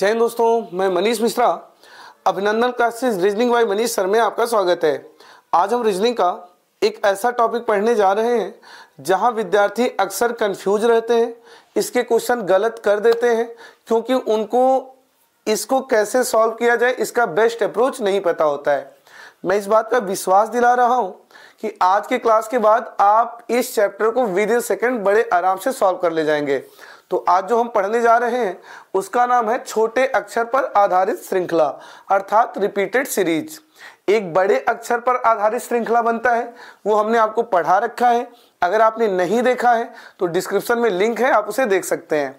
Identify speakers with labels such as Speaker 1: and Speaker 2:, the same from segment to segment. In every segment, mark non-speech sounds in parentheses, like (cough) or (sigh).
Speaker 1: जय हिंद दोस्तों मैं Manish Mishra Abhinandan classes reasoning by Manish sir में आपका स्वागत है आज हम रीजनिंग का एक ऐसा टॉपिक पढ़ने जा रहे हैं जहां विद्यार्थी अक्सर कंफ्यूज रहते हैं इसके क्वेश्चन गलत कर देते हैं क्योंकि उनको इसको कैसे सॉल्व किया जाए इसका बेस्ट अप्रोच नहीं पता होता है मैं इस बात का विश्वास दिला रहा हूँ कि आज के क्लास के बाद आप इस चैप्टर को विद इन सेकेंड बड़े आराम से सॉल्व कर ले जाएंगे तो आज जो हम पढ़ने जा रहे हैं उसका नाम है छोटे अक्षर पर आधारित श्रृंखला अर्थात रिपीटेड सीरीज एक बड़े अक्षर पर आधारित श्रृंखला बनता है वो हमने आपको पढ़ा रखा है अगर आपने नहीं देखा है तो डिस्क्रिप्शन में लिंक है आप उसे देख सकते हैं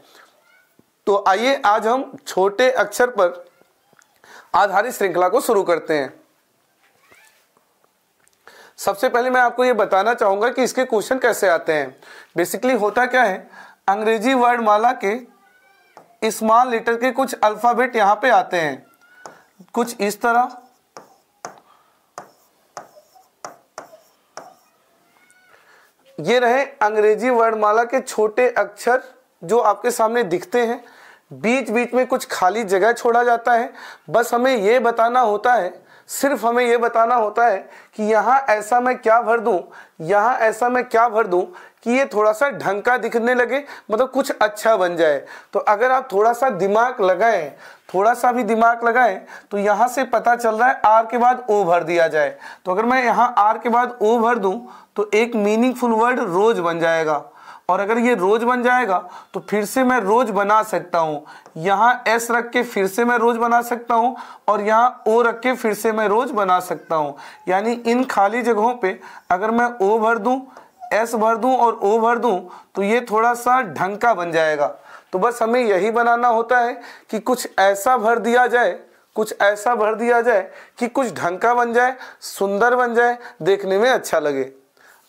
Speaker 1: तो आइए आज हम छोटे अक्षर पर आधारित श्रृंखला को शुरू करते हैं सबसे पहले मैं आपको यह बताना चाहूंगा कि इसके क्वेश्चन कैसे आते हैं बेसिकली होता क्या है अंग्रेजी वर्ड माला के स्मॉल लेटर के कुछ अल्फ़ाबेट यहां पे आते हैं कुछ इस तरह ये रहे अंग्रेजी वर्णमाला के छोटे अक्षर जो आपके सामने दिखते हैं बीच बीच में कुछ खाली जगह छोड़ा जाता है बस हमें ये बताना होता है सिर्फ हमें ये बताना होता है कि यहाँ ऐसा मैं क्या भर दूँ यहाँ ऐसा मैं क्या भर दूँ कि ये थोड़ा सा ढंग का दिखने लगे मतलब कुछ अच्छा बन जाए तो अगर आप थोड़ा सा दिमाग लगाएं थोड़ा सा भी दिमाग लगाएं तो यहाँ से पता चल रहा है आर के बाद ओ भर दिया जाए तो अगर मैं यहाँ आर के बाद ओ भर दूँ तो एक मीनिंगफुल वर्ड रोज़ बन जाएगा और अगर ये रोज बन जाएगा तो फिर से मैं रोज बना सकता हूँ यहाँ एस रख के फिर से मैं रोज बना सकता हूँ और यहाँ ओ रख के फिर से मैं रोज बना सकता हूँ यानी इन खाली जगहों पे अगर मैं ओ भर दूँ एस भर दूं और ओ भर दूं तो ये थोड़ा सा ढंग का बन जाएगा तो बस हमें यही बनाना होता है कि कुछ ऐसा भर दिया जाए कुछ ऐसा भर दिया जाए कि कुछ ढंग का बन जाए सुंदर बन जाए देखने में अच्छा लगे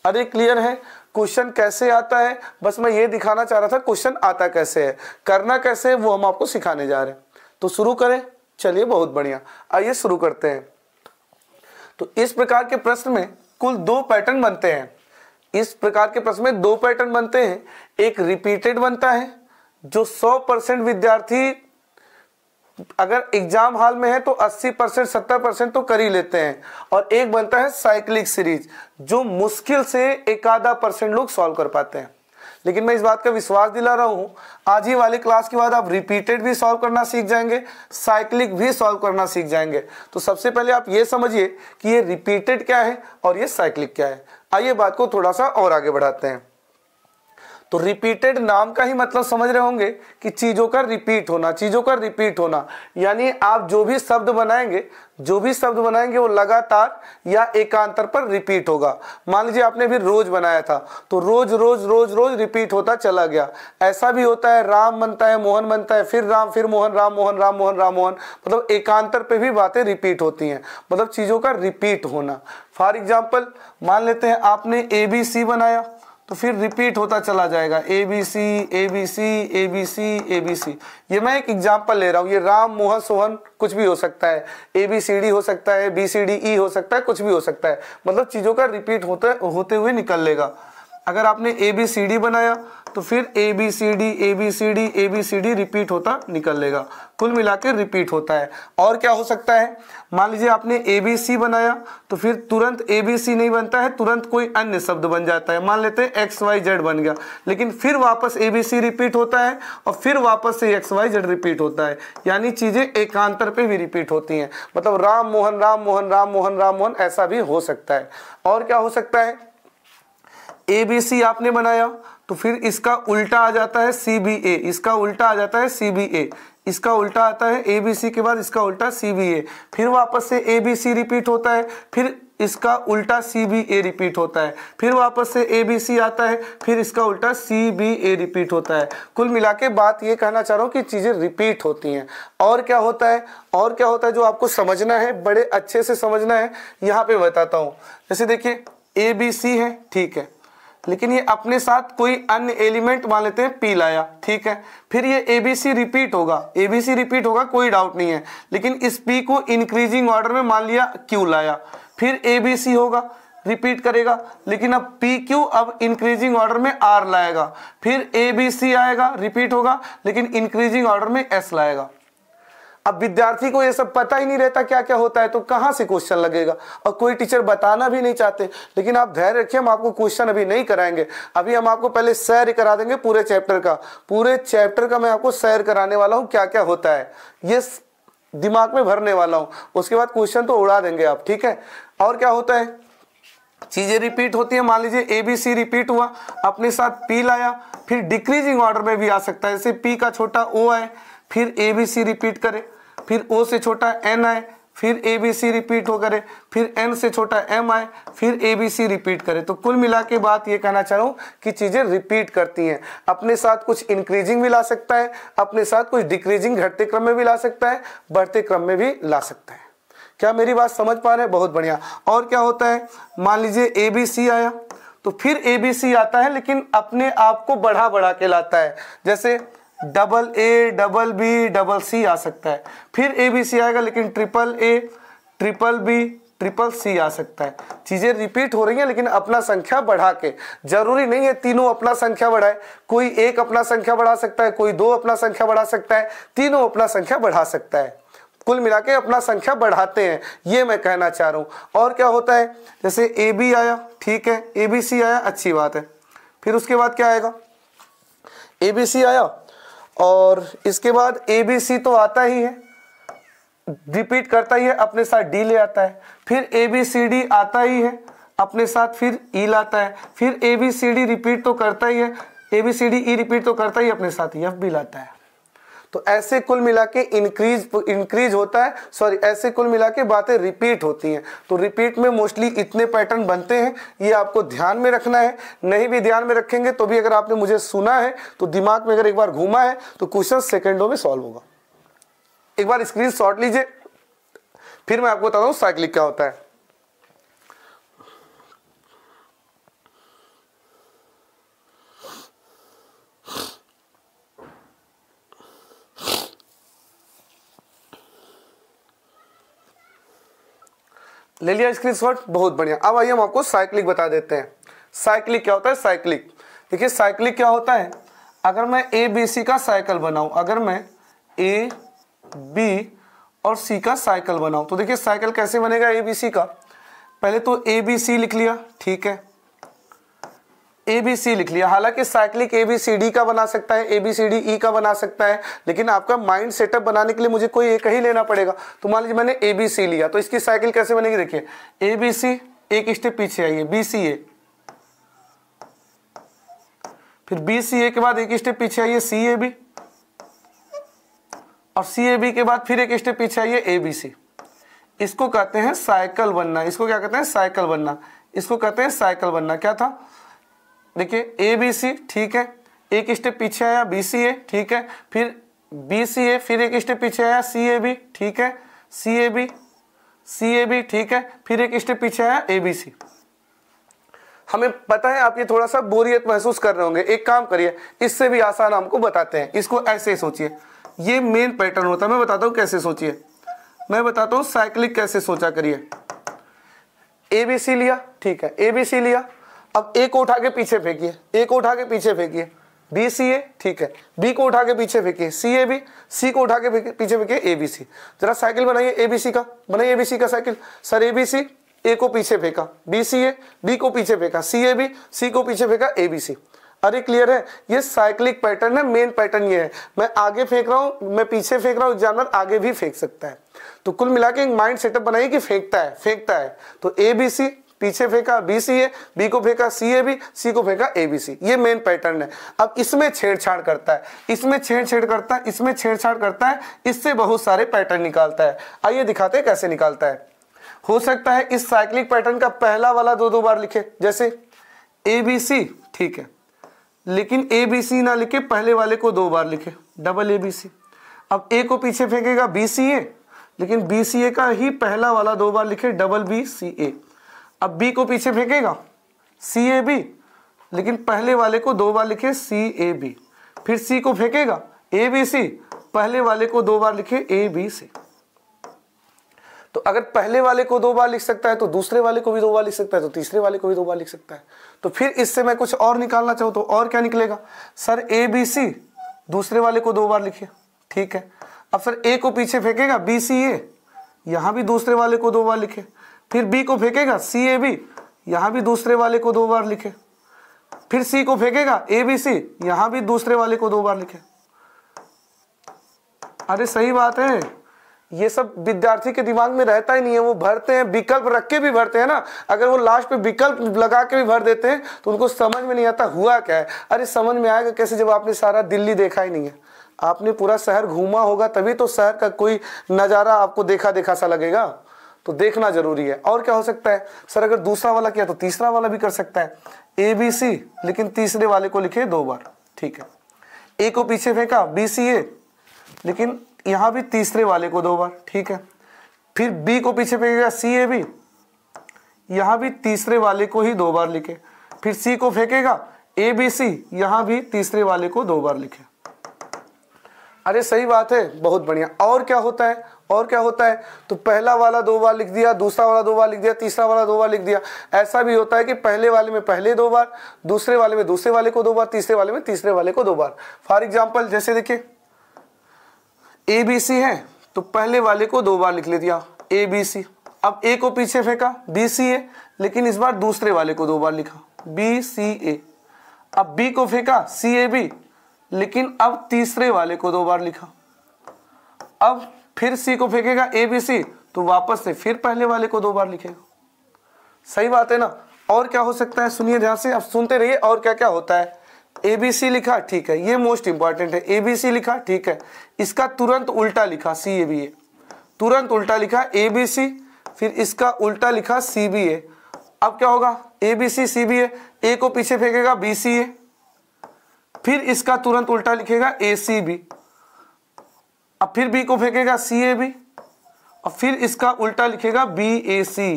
Speaker 1: अरे क्लियर है क्वेश्चन कैसे आता है बस मैं ये दिखाना चाह रहा था क्वेश्चन आता कैसे है करना कैसे है वो हम आपको सिखाने जा रहे हैं तो शुरू करें चलिए बहुत बढ़िया आइए शुरू करते हैं तो इस प्रकार के प्रश्न में कुल दो पैटर्न बनते हैं इस प्रकार के प्रश्न में दो पैटर्न बनते हैं एक रिपीटेड बनता है जो 100 परसेंट विद्यार्थी अगर एग्जाम हॉल में है तो 80 परसेंट सत्तर परसेंट तो कर ही लेते हैं और एक बनता है साइक्लिक सीरीज जो मुश्किल से एक आधा परसेंट लोग सॉल्व कर पाते हैं लेकिन मैं इस बात का विश्वास दिला रहा हूं आज ही वाली क्लास के बाद आप रिपीटेड भी सॉल्व करना सीख जाएंगे साइक्लिक भी सॉल्व करना सीख जाएंगे तो सबसे पहले आप ये समझिए कि ये रिपीटेड क्या है और ये साइक्लिक क्या है आइए बात को थोड़ा सा और आगे बढ़ाते हैं तो रिपीटेड नाम का ही मतलब समझ रहे होंगे कि चीज़ों का रिपीट होना चीज़ों का रिपीट होना यानी आप जो भी शब्द बनाएंगे जो भी शब्द बनाएंगे वो लगातार या एकांतर पर रिपीट होगा मान लीजिए आपने भी रोज बनाया था तो रोज रोज रोज रोज रिपीट होता चला गया ऐसा भी होता है राम बनता है मोहन बनता है फिर राम फिर मोहन राम मोहन राम मोहन राम मोहन मतलब एकांतर पर भी बातें रिपीट होती हैं मतलब चीज़ों का रिपीट होना फॉर एग्जाम्पल मान लेते हैं आपने ए बी सी बनाया तो फिर रिपीट होता चला जाएगा A B C A B C A B C A B C ये मैं एक एग्जाम्पल ले रहा हूँ ये राम मोहन सोहन कुछ भी हो सकता है ए बी सी डी हो सकता है बी सी डी ई हो सकता है कुछ भी हो सकता है मतलब चीज़ों का रिपीट होते होते हुए निकल लेगा अगर आपने ए बी सी डी बनाया तो फिर A B C D A B C D A B C D repeat होता निकल लेगा कुल मिला के रिपीट होता है और क्या हो सकता है मान लीजिए आपने ए बी सी बनाया तो फिर तुरंत ए बी सी नहीं बनता है तुरंत कोई अन्य शब्द बन जाता है मान लेते हैं एक्स वाई जेड बन गया लेकिन फिर वापस ए बी सी रिपीट होता है और फिर वापस से एक्स वाई जेड रिपीट होता है यानी चीज़ें एकांतर पे भी रिपीट होती हैं मतलब राम मोहन राम मोहन राम मोहन राम मोहन ऐसा भी हो सकता है और क्या हो सकता है ए बी सी आपने बनाया तो फिर इसका उल्टा आ जाता है सी बी ए इसका उल्टा आ जाता है सी बी ए इसका उल्टा आता है ए बी सी के बाद इसका उल्टा सी बी ए फिर वापस से ए बी सी रिपीट होता है फिर इसका उल्टा सी बी ए रिपीट होता है फिर वापस से ए बी सी आता है फिर इसका उल्टा सी बी ए रिपीट होता है कुल मिला के बात ये कहना चाह रहा हूँ कि चीज़ें रिपीट होती हैं और क्या होता है और क्या होता है जो आपको समझना है बड़े अच्छे से समझना है यहाँ पे बताता हूँ जैसे देखिए ए बी सी है ठीक है लेकिन ये अपने साथ कोई अन्य एलिमेंट मान लेते हैं पी लाया ठीक है फिर ये ए बी सी रिपीट होगा ए बी सी रिपीट होगा कोई डाउट नहीं है लेकिन इस पी को इंक्रीजिंग ऑर्डर में मान लिया क्यू लाया फिर ए बी सी होगा रिपीट करेगा लेकिन अब पी क्यू अब इंक्रीजिंग ऑर्डर में आर लाएगा फिर ए बी सी आएगा रिपीट होगा लेकिन इंक्रीजिंग ऑर्डर में एस लाएगा अब विद्यार्थी को ये सब पता ही नहीं रहता क्या क्या होता है तो कहाँ से क्वेश्चन लगेगा और कोई टीचर बताना भी नहीं चाहते लेकिन आप धैर्य रखिए हम आपको क्वेश्चन अभी नहीं कराएंगे अभी हम आपको पहले सैर करा देंगे पूरे चैप्टर का पूरे चैप्टर का मैं आपको सैर कराने वाला हूँ क्या क्या होता है ये दिमाग में भरने वाला हूँ उसके बाद क्वेश्चन तो उड़ा देंगे आप ठीक है और क्या होता है चीज़ें रिपीट होती है मान लीजिए ए बी सी रिपीट हुआ अपने साथ पी लाया फिर डिक्रीजिंग ऑर्डर में भी आ सकता है जैसे पी का छोटा ओ आए फिर ए बी सी रिपीट करें फिर ओ से छोटा एन आए फिर ए बी सी रिपीट हो करे फिर एन से छोटा एम आए फिर ए बी सी रिपीट करे तो कुल मिला के बात ये कहना चाह रहा हूँ कि चीज़ें रिपीट करती हैं अपने साथ कुछ इंक्रीजिंग भी ला सकता है अपने साथ कुछ डिक्रीजिंग घटते क्रम में भी ला सकता है बढ़ते क्रम में भी ला सकता है क्या मेरी बात समझ पा रहे हैं बहुत बढ़िया और क्या होता है मान लीजिए ए बी सी आया तो फिर ए बी सी आता है लेकिन अपने आप को बढ़ा बढ़ा के लाता है जैसे double A double B double C आ सकता है फिर ए बी सी आएगा लेकिन triple A triple B triple C आ सकता है चीज़ें रिपीट हो रही हैं लेकिन अपना संख्या बढ़ा के जरूरी नहीं है तीनों अपना संख्या बढ़ाए कोई एक अपना संख्या बढ़ा सकता है कोई दो अपना संख्या बढ़ा सकता है तीनों अपना संख्या बढ़ा सकता है कुल मिला के अपना संख्या बढ़ाते हैं ये मैं कहना चाह रहा हूँ और क्या होता है जैसे ए बी आया ठीक है ए बी सी आया अच्छी बात है फिर उसके बाद क्या आएगा ए बी सी आया और इसके बाद ए बी सी तो आता ही है रिपीट करता ही है अपने साथ डी ले आता है फिर ए बी सी डी आता ही है अपने साथ फिर ई e लाता है फिर A B C D repeat तो करता ही है A B C D E repeat तो करता ही अपने साथ एफ e, भी लाता है तो ऐसे कुल मिला के इंक्रीज इंक्रीज होता है सॉरी ऐसे कुल मिला के बातें रिपीट होती हैं तो रिपीट में मोस्टली इतने पैटर्न बनते हैं ये आपको ध्यान में रखना है नहीं भी ध्यान में रखेंगे तो भी अगर आपने मुझे सुना है तो दिमाग में अगर एक बार घूमा है तो क्वेश्चन सेकेंडों में सॉल्व होगा एक बार स्क्रीन शॉट लीजिए फिर मैं आपको बताता हूँ साइक्लिक क्या होता है ले लिया स्क्रीनशॉट बहुत बढ़िया अब आइए हम आपको साइक्लिक बता देते हैं साइक्लिक क्या होता है साइक्लिक देखिए साइक्लिक क्या होता है अगर मैं ए बी सी का साइकिल बनाऊं अगर मैं ए बी और सी का साइकिल बनाऊं तो देखिए साइकिल कैसे बनेगा ए बी सी का पहले तो ए बी सी लिख लिया ठीक है एबीसी लिख लिया हालांकि साइक्लिक एबीसीडी का बना सकता है एबीसीडी ई e का बना सकता है लेकिन आपका माइंड सेटअप बनाने के लिए मुझे कोई एक ही लेना पड़ेगा तो मान लीजिए मैंने एबीसी लिया तो इसकी साइकिल कैसे बनेगी देखिए एबीसी एक स्टेप पीछे आइए बीसीए फिर बीसीए के बाद एक स्टेप पीछे आइए सीएबी और सीएबी के बाद फिर एक स्टेप पीछे आइए एबीसी इसको कहते हैं साइकिल बनना इसको क्या कहते हैं साइकिल बनना इसको कहते हैं साइकिल बनना क्या था देखिए ए बी सी ठीक है एक स्टेप पीछे आया बी सी ए ठीक है फिर बी सी ए फिर एक स्टेप पीछे आया सी ए बी ठीक है सी A B C A B ठीक है फिर एक स्टेप पीछे आया ए बी सी हमें पता है आप ये थोड़ा सा बोरियत महसूस कर रहे होंगे एक काम करिए इससे भी आसान हमको बताते हैं इसको ऐसे सोचिए ये मेन पैटर्न होता है मैं बताता हूँ कैसे सोचिए मैं बताता हूँ साइक्लिक कैसे सोचा करिए ए बी सी लिया ठीक है ए बी सी लिया अब ए को उठा के पीछे फेंकिए ए को उठा के पीछे फेंकिए बी सी ए ठीक है बी को उठा के पीछे फेंकिए सी ए बी सी को उठा के पीछे फेंकिए ए बी सी जरा साइकिल बनाइए ए बी सी का बनाइए ए बी सी का cycle sir A B C A को पीछे फेंका बी सी ए बी को पीछे फेंका सी ए बी सी को पीछे फेंका ए बी सी अरे क्लियर है ये साइक्लिक पैटर्न है मेन पैटर्न ये है मैं आगे फेंक रहा हूँ मैं पीछे फेंक रहा हूँ जानवर आगे भी फेंक सकता है तो कुल मिला के एक माइंड सेटअप बनाइए कि फेंकता है फेंकता है तो ए बी सी पीछे फेंका बी सी ए बी को फेंका सी ए बी सी को फेंका ए बी सी ये मेन पैटर्न है अब इसमें छेड़छाड़ करता है इसमें छेड़छाड़ करता है इसमें छेड़छाड़ करता है इससे बहुत सारे पैटर्न निकालता है आइए दिखाते हैं कैसे निकालता है हो सकता है इस साइक्लिक पैटर्न का पहला वाला दो दो बार लिखे जैसे ए बी सी ठीक है लेकिन ए बी सी ना लिखे पहले वाले को दो बार लिखे डबल ए बी सी अब ए को पीछे फेंकेगा बी सी ए लेकिन बी सी ए का ही पहला वाला दो बार लिखे डबल बी सी ए अब बी को पीछे फेंकेगा सी ए बी लेकिन पहले वाले को दो बार लिखे सी ए बी फिर सी को फेंकेगा ए बी सी पहले वाले को दो बार लिखे ए बी सी तो अगर पहले वाले को दो बार लिख सकता है तो दूसरे वाले को भी दो बार लिख सकता है तो तीसरे वाले को भी दो बार लिख सकता है तो फिर इससे मैं कुछ और निकालना चाहूँ तो और क्या निकलेगा सर ए बी सी दूसरे वाले को दो बार लिखे ठीक है अब सर ए को पीछे फेंकेगा बी सी ए यहाँ भी दूसरे वाले को दो बार लिखे फिर बी को फेंकेगा सी ए बी यहाँ भी दूसरे वाले को दो बार लिखे फिर सी को फेंकेगा ए बी सी यहाँ भी दूसरे वाले को दो बार लिखे अरे सही बात है ये सब विद्यार्थी के दिमाग में रहता ही नहीं है वो भरते हैं विकल्प रख के भी भरते हैं ना अगर वो लास्ट पे विकल्प लगा के भी भर देते हैं तो उनको समझ में नहीं आता हुआ क्या है अरे समझ में आएगा कैसे जब आपने सारा दिल्ली देखा ही नहीं है आपने पूरा शहर घूमा होगा तभी तो शहर का कोई नज़ारा आपको देखा देखा सा लगेगा तो देखना जरूरी है और क्या हो सकता है सर अगर दूसरा वाला किया तो तीसरा वाला भी कर सकता है ए बी सी लेकिन तीसरे वाले को लिखे दो बार ठीक है ए को पीछे फेंका बी सी ए लेकिन यहां भी तीसरे वाले को दो बार ठीक है फिर बी को पीछे फेंकेगा सी ए बी यहां भी तीसरे वाले को ही दो बार लिखे फिर सी को फेंकेगा ए बी सी यहां भी तीसरे वाले को दो बार लिखे अरे सही बात है बहुत बढ़िया और क्या होता है और क्या होता है तो पहला वाला दो बार लिख दिया दूसरा वाला दो बार लिख दिया तीसरा वाला दो बार लिख दिया ऐसा भी होता है कि पहले वाले में पहले दो बार दूसरे वाले में दूसरे वाले को दो बार तीसरे वाले में तीसरे वाले को दो बार फॉर एग्जाम्पल जैसे देखिए ए बी सी है तो पहले वाले को दो बार लिख ले दिया ए बी सी अब ए को पीछे फेंका बी सी ए लेकिन इस बार दूसरे वाले को दो बार लिखा बी सी ए अब बी को फेंका सी ए बी लेकिन अब तीसरे वाले को दो बार लिखा अब फिर सी को फेंकेगा ए बी सी तो वापस से फिर पहले वाले को दो बार लिखेगा सही बात है ना और क्या हो सकता है सुनिए ध्यान से आप सुनते रहिए और क्या क्या होता है ए बी सी लिखा ठीक है ये मोस्ट इंपॉर्टेंट है ए बी सी लिखा ठीक है इसका तुरंत उल्टा लिखा सी ए बी ए तुरंत उल्टा लिखा ए बी सी फिर इसका उल्टा लिखा सी बी ए अब क्या होगा ए बी सी सी बी ए ए को पीछे फेंकेगा बी सी ए फिर इसका तुरंत उल्टा लिखेगा ए सी बी अब फिर बी को फेंकेगा सी ए बी और फिर इसका उल्टा लिखेगा बी ए सी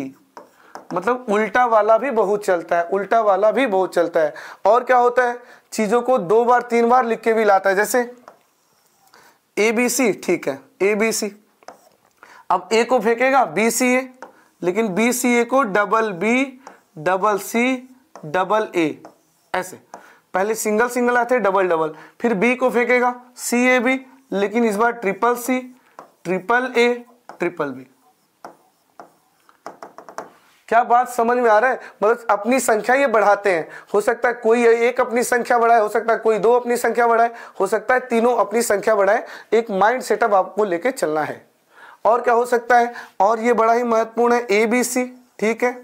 Speaker 1: मतलब उल्टा वाला भी बहुत चलता है उल्टा वाला भी बहुत चलता है और क्या होता है चीज़ों को दो बार तीन बार लिख के भी लाता है जैसे ए बी सी ठीक है ए बी सी अब ए को फेंकेगा बी सी ए लेकिन बी सी ए को double B double C double A ऐसे पहले सिंगल सिंगल आते डबल डबल फिर बी को फेंकेगा सी ए बी लेकिन इस बार triple C triple A triple B क्या बात समझ में आ रहा है मतलब अपनी संख्या ये बढ़ाते हैं हो सकता है कोई एक अपनी संख्या बढ़ाए हो सकता है कोई दो अपनी संख्या बढ़ाए हो सकता है तीनों अपनी संख्या बढ़ाए एक माइंड सेटअप आपको लेके चलना है और क्या हो सकता है और ये बड़ा ही महत्वपूर्ण है ए बी सी ठीक है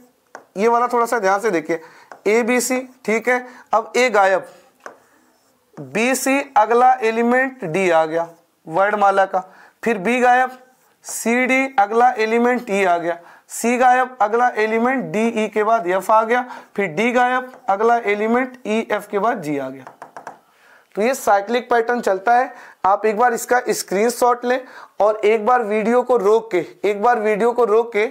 Speaker 1: ये वाला थोड़ा सा ध्यान से देखिए ए बी सी ठीक है अब ए गायब बी सी अगला एलिमेंट डी आ गया वर्णमाला का फिर बी गायब सी डी अगला एलिमेंट ई आ गया सी गायब अगला एलिमेंट डी ई के बाद एफ आ गया फिर डी गायब अगला एलिमेंट ई एफ के बाद जी आ गया तो ये साइक्लिक पैटर्न चलता है आप एक बार इसका स्क्रीनशॉट लें और एक बार वीडियो को रोक के एक बार वीडियो को रोक के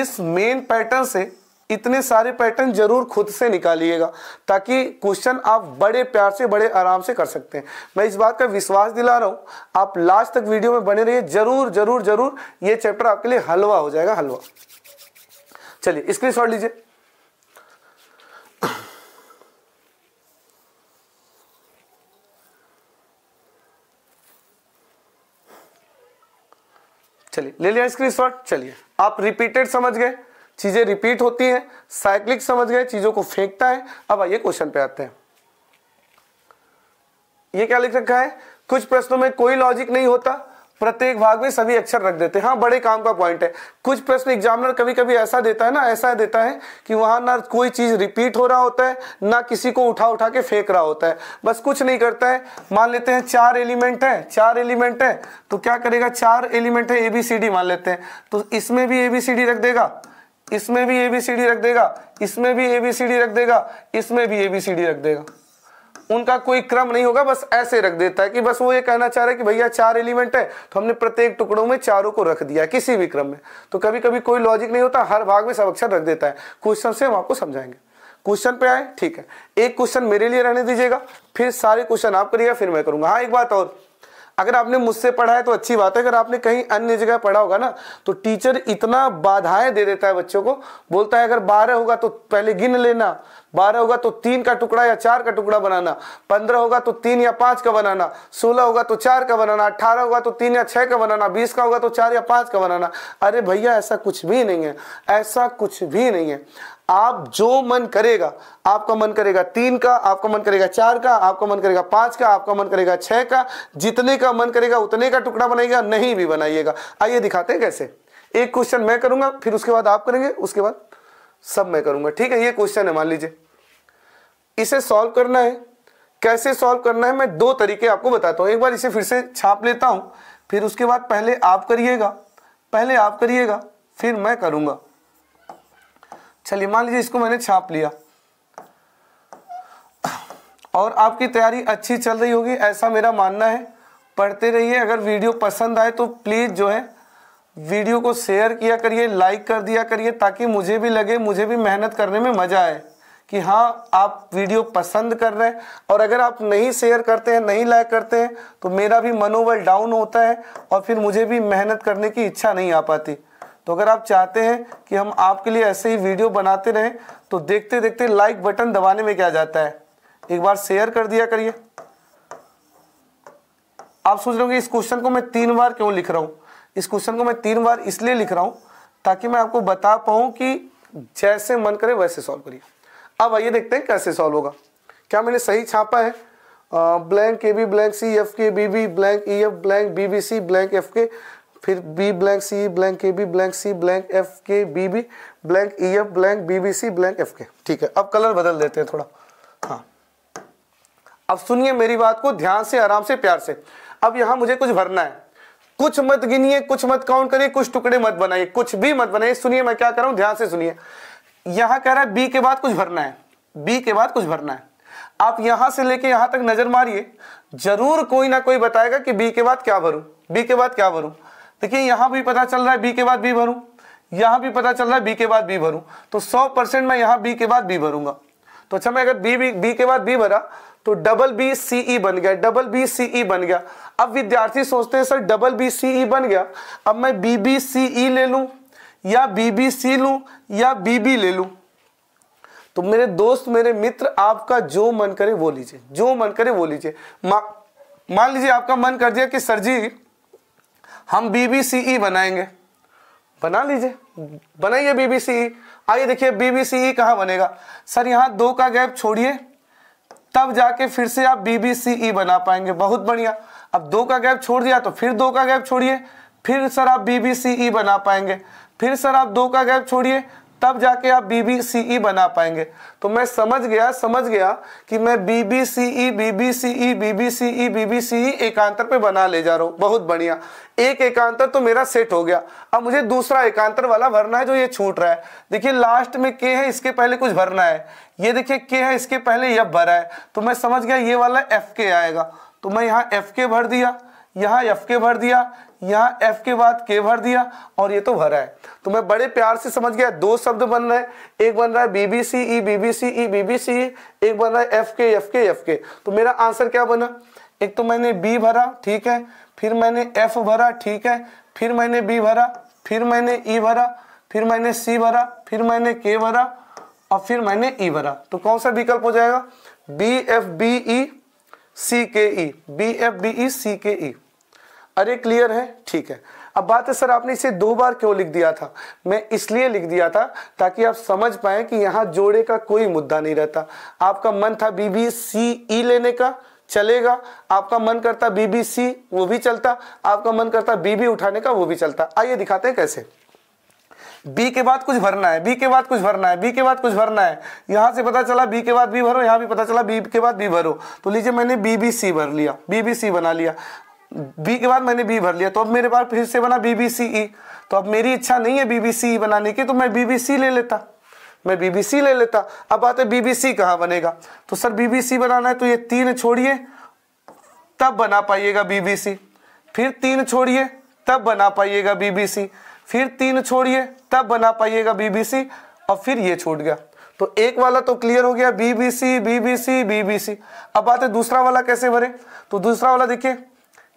Speaker 1: इस मेन पैटर्न से इतने सारे पैटर्न जरूर खुद से निकालिएगा ताकि क्वेश्चन आप बड़े प्यार से बड़े आराम से कर सकते हैं मैं इस बात का विश्वास दिला रहा हूं आप लास्ट तक वीडियो में बने रहिए जरूर जरूर जरूर ये चैप्टर आपके लिए हलवा हो जाएगा हलवा चलिए स्क्रीन शॉट लीजिए चलिए ले लिया स्क्रीन शॉट चलिए आप रिपीटेड समझ गए चीज़ें रिपीट होती हैं साइक्लिक समझ गए चीज़ों को फेंकता है अब आइए क्वेश्चन पे आते हैं ये क्या लिख रखा है कुछ प्रश्नों में कोई लॉजिक नहीं होता प्रत्येक भाग में सभी अक्षर रख देते हैं हाँ बड़े काम का पॉइंट है कुछ प्रश्न एग्जामिनर कभी कभी ऐसा देता है ना ऐसा देता है कि वहां ना कोई चीज़ रिपीट हो रहा होता है ना किसी को उठा उठा के फेंक रहा होता है बस कुछ नहीं करता है मान लेते हैं चार एलिमेंट है चार एलिमेंट है तो क्या करेगा चार एलिमेंट है एबीसीडी मान लेते हैं तो इसमें भी एबीसीडी रख देगा इसमें भी एबीसीडी रख देगा इसमें भी ए बी सी डी रख देगा इसमें भी एबीसीडी रख देगा उनका कोई क्रम नहीं होगा बस ऐसे रख देता है कि बस वो ये कहना चाह रहा है कि भैया चार एलिमेंट है तो हमने प्रत्येक टुकड़ों में चारों को रख दिया किसी भी क्रम में तो कभी कभी कोई लॉजिक नहीं होता हर भाग में सब अक्षर रख देता है क्वेश्चन से हम आपको समझाएंगे क्वेश्चन पे आए ठीक है एक क्वेश्चन मेरे लिए रहने दीजिएगा फिर सारे क्वेश्चन आप करिएगा फिर मैं करूंगा हाँ एक बात और अगर आपने मुझसे पढ़ा है तो अच्छी बात है अगर आपने कहीं अन्य जगह पढ़ा होगा ना तो टीचर इतना बाधाएं दे देता है बच्चों को बोलता है अगर बारह होगा तो पहले गिन लेना बारह होगा तो तीन का टुकड़ा या चार का टुकड़ा बनाना पंद्रह होगा तो तीन या पांच का बनाना सोलह होगा तो चार का बनाना अट्ठारह होगा तो तीन या छह का बनाना बीस का होगा तो चार या पांच का बनाना अरे भैया ऐसा कुछ भी नहीं है ऐसा कुछ भी नहीं है आप जो मन करेगा आपका मन करेगा तीन का आपका मन करेगा चार का आपका मन करेगा पांच का आपका मन करेगा छह का जितने का मन करेगा उतने का टुकड़ा बनाएगा नहीं भी बनाइएगा आइए दिखाते हैं कैसे एक क्वेश्चन मैं करूंगा फिर उसके बाद आप करेंगे उसके बाद सब मैं करूंगा ठीक है ये क्वेश्चन है मान लीजिए इसे सॉल्व करना है कैसे सॉल्व करना है मैं दो तरीके आपको बताता हूं एक बार इसे फिर से छाप लेता हूं फिर उसके बाद पहले आप करिएगा पहले आप करिएगा फिर मैं करूंगा चलिए मान लीजिए इसको मैंने छाप लिया और आपकी तैयारी अच्छी चल रही होगी ऐसा मेरा मानना है पढ़ते रहिए अगर वीडियो पसंद आए तो प्लीज़ जो है वीडियो को शेयर किया करिए लाइक कर दिया करिए ताकि मुझे भी लगे मुझे भी मेहनत करने में मज़ा आए कि हाँ आप वीडियो पसंद कर रहे हैं और अगर आप नहीं शेयर करते हैं नहीं लाइक करते हैं तो मेरा भी मनोबल डाउन होता है और फिर मुझे भी मेहनत करने की इच्छा नहीं आ पाती तो अगर आप चाहते हैं कि हम आपके लिए ऐसे ही वीडियो बनाते रहें तो देखते देखते लाइक बटन दबाने में क्या जाता है एक बार शेयर कर दिया करिए आप सोच रहे इस क्वेश्चन को मैं तीन बार क्यों लिख रहा हूँ इस क्वेश्चन को मैं तीन बार इसलिए लिख रहा हूँ ताकि मैं आपको बता पाऊँ कि जैसे मन करे वैसे सॉल्व करिए अब आइए देखते हैं कैसे सॉल्व होगा क्या मैंने सही छापा है blank A B blank C F K B B blank E F blank B B C blank F K फिर B blank C blank K B blank C blank F K B B blank E F blank B B C blank F K ठीक है अब colour बदल देते हैं थोड़ा हाँ अब सुनिए मेरी बात को ध्यान से आराम से प्यार से अब यहाँ मुझे कुछ भरना है कुछ मत गिनिए कुछ मत काउंट करिए कुछ टुकड़े मत बनाइए कुछ भी मत बनाइए सुनिए मैं क्या कर रहा हूँ ध्यान से सुनिए यहाँ कह रहा है बी के बाद कुछ भरना है बी के बाद कुछ भरना है आप यहां से लेके यहां तक नजर मारिए जरूर कोई ना कोई बताएगा कि बी के बाद क्या भरू बी के बाद क्या भरू देखिए यहां भी पता चल रहा है बी के बाद बी भरू यहां भी पता चल रहा है बी के बाद बी भरू तो सौ परसेंट मैं यहां बी के बाद बी भरूंगा तो अच्छा मैं अगर बी बी बी के बाद बी भरा तो डबल बी सी बन गया डबल बी सी बन गया अब विद्यार्थी सोचते हैं सर डबल बी सी बन गया अब मैं बी बी सीई ले लू या बी बी सी लू या बी बी ले लू तो मेरे दोस्त मेरे मित्र आपका जो मन करे वो लीजिए जो मन करे वो लीजिए मान लीजिए आपका मन कर दिया कि सर जी हम बीबीसीई e बनाएंगे बना लीजिए बनाइए बीबीसीई e। आइए देखिए बीबीसीई e कहां बनेगा सर यहां दो का गैप छोड़िए तब जाके फिर से आप बीबीसीई बना पाएंगे बहुत बढ़िया अब दो का गैप छोड़ दिया तो फिर दो का गैप छोड़िए फिर सर आप बीबीसीई बना पाएंगे फिर सर आप दो का गैप छोड़िए तब जाके आप बीबीसीई e बना पाएंगे तो मैं समझ गया समझ गया कि मैं बीबीसीई बीबीसीई बीबीसीई बीबीसीई एकांतर पे बना ले जा रहा हूं बहुत बढ़िया एक एकांतर तो मेरा सेट हो गया अब मुझे दूसरा एकांतर वाला भरना है जो ये छूट रहा है देखिए लास्ट में के है इसके पहले कुछ भरना है ये देखिए के है इसके पहले यह भरा है तो मैं समझ गया ये वाला एफ के आएगा तो मैं यहाँ एफ के भर दिया यहाँ एफ के भर दिया यहाँ एफ के बाद के भर दिया और ये तो भरा है तो मैं बड़े प्यार से समझ गया दो शब्द बन रहे हैं एक बन रहा है BBC E BBC E BBC एक बन रहा है एफ के एफ के एफ के तो मेरा आंसर क्या बना एक तो मैंने बी भरा ठीक है फिर मैंने एफ भरा ठीक है फिर मैंने बी भरा फिर मैंने ई e भरा फिर मैंने सी भरा फिर मैंने के भरा और फिर मैंने ई e भरा तो कौन सा विकल्प हो जाएगा B F B E C K E B F B E C K E अरे क्लियर है ठीक है अब बात है सर आपने इसे दो बार क्यों लिख दिया था मैं इसलिए लिख दिया था ताकि आप समझ पाए कि यहाँ जोड़े का कोई मुद्दा नहीं रहता आपका मन था बीबी सी ई लेने का चलेगा आपका मन करता बीबी सी वो भी चलता आपका मन करता बीबी उठाने का वो भी चलता आइए दिखाते हैं कैसे बी के बाद कुछ भरना है बी के बाद कुछ भरना है बी के बाद कुछ भरना है यहां से पता चला बी के बाद बी भरो यहां भी पता चला बी के बाद बी भरो तो लीजिए मैंने बी बी सी भर लिया बी बी सी बना लिया बी के बाद मैंने बी भर लिया तो अब मेरे पास फिर से बना बी बी सी ई तो अब मेरी इच्छा नहीं है बी बी सी ई बनाने की तो मैं बी बी सी ले लेता मैं बी बी सी ले लेता अब आते बी बी सी कहाँ बनेगा तो सर बी बी सी बनाना है तो ये तीन छोड़िए तब बना पाइएगा बी बी सी फिर तीन छोड़िए तब बना पाइएगा बी बी सी फिर तीन छोड़िए तब बना पाइएगा बी बी सी और फिर ये छूट गया तो एक वाला तो क्लियर हो गया B B C B B C B B C अब आते दूसरा वाला कैसे भरे तो दूसरा वाला देखिए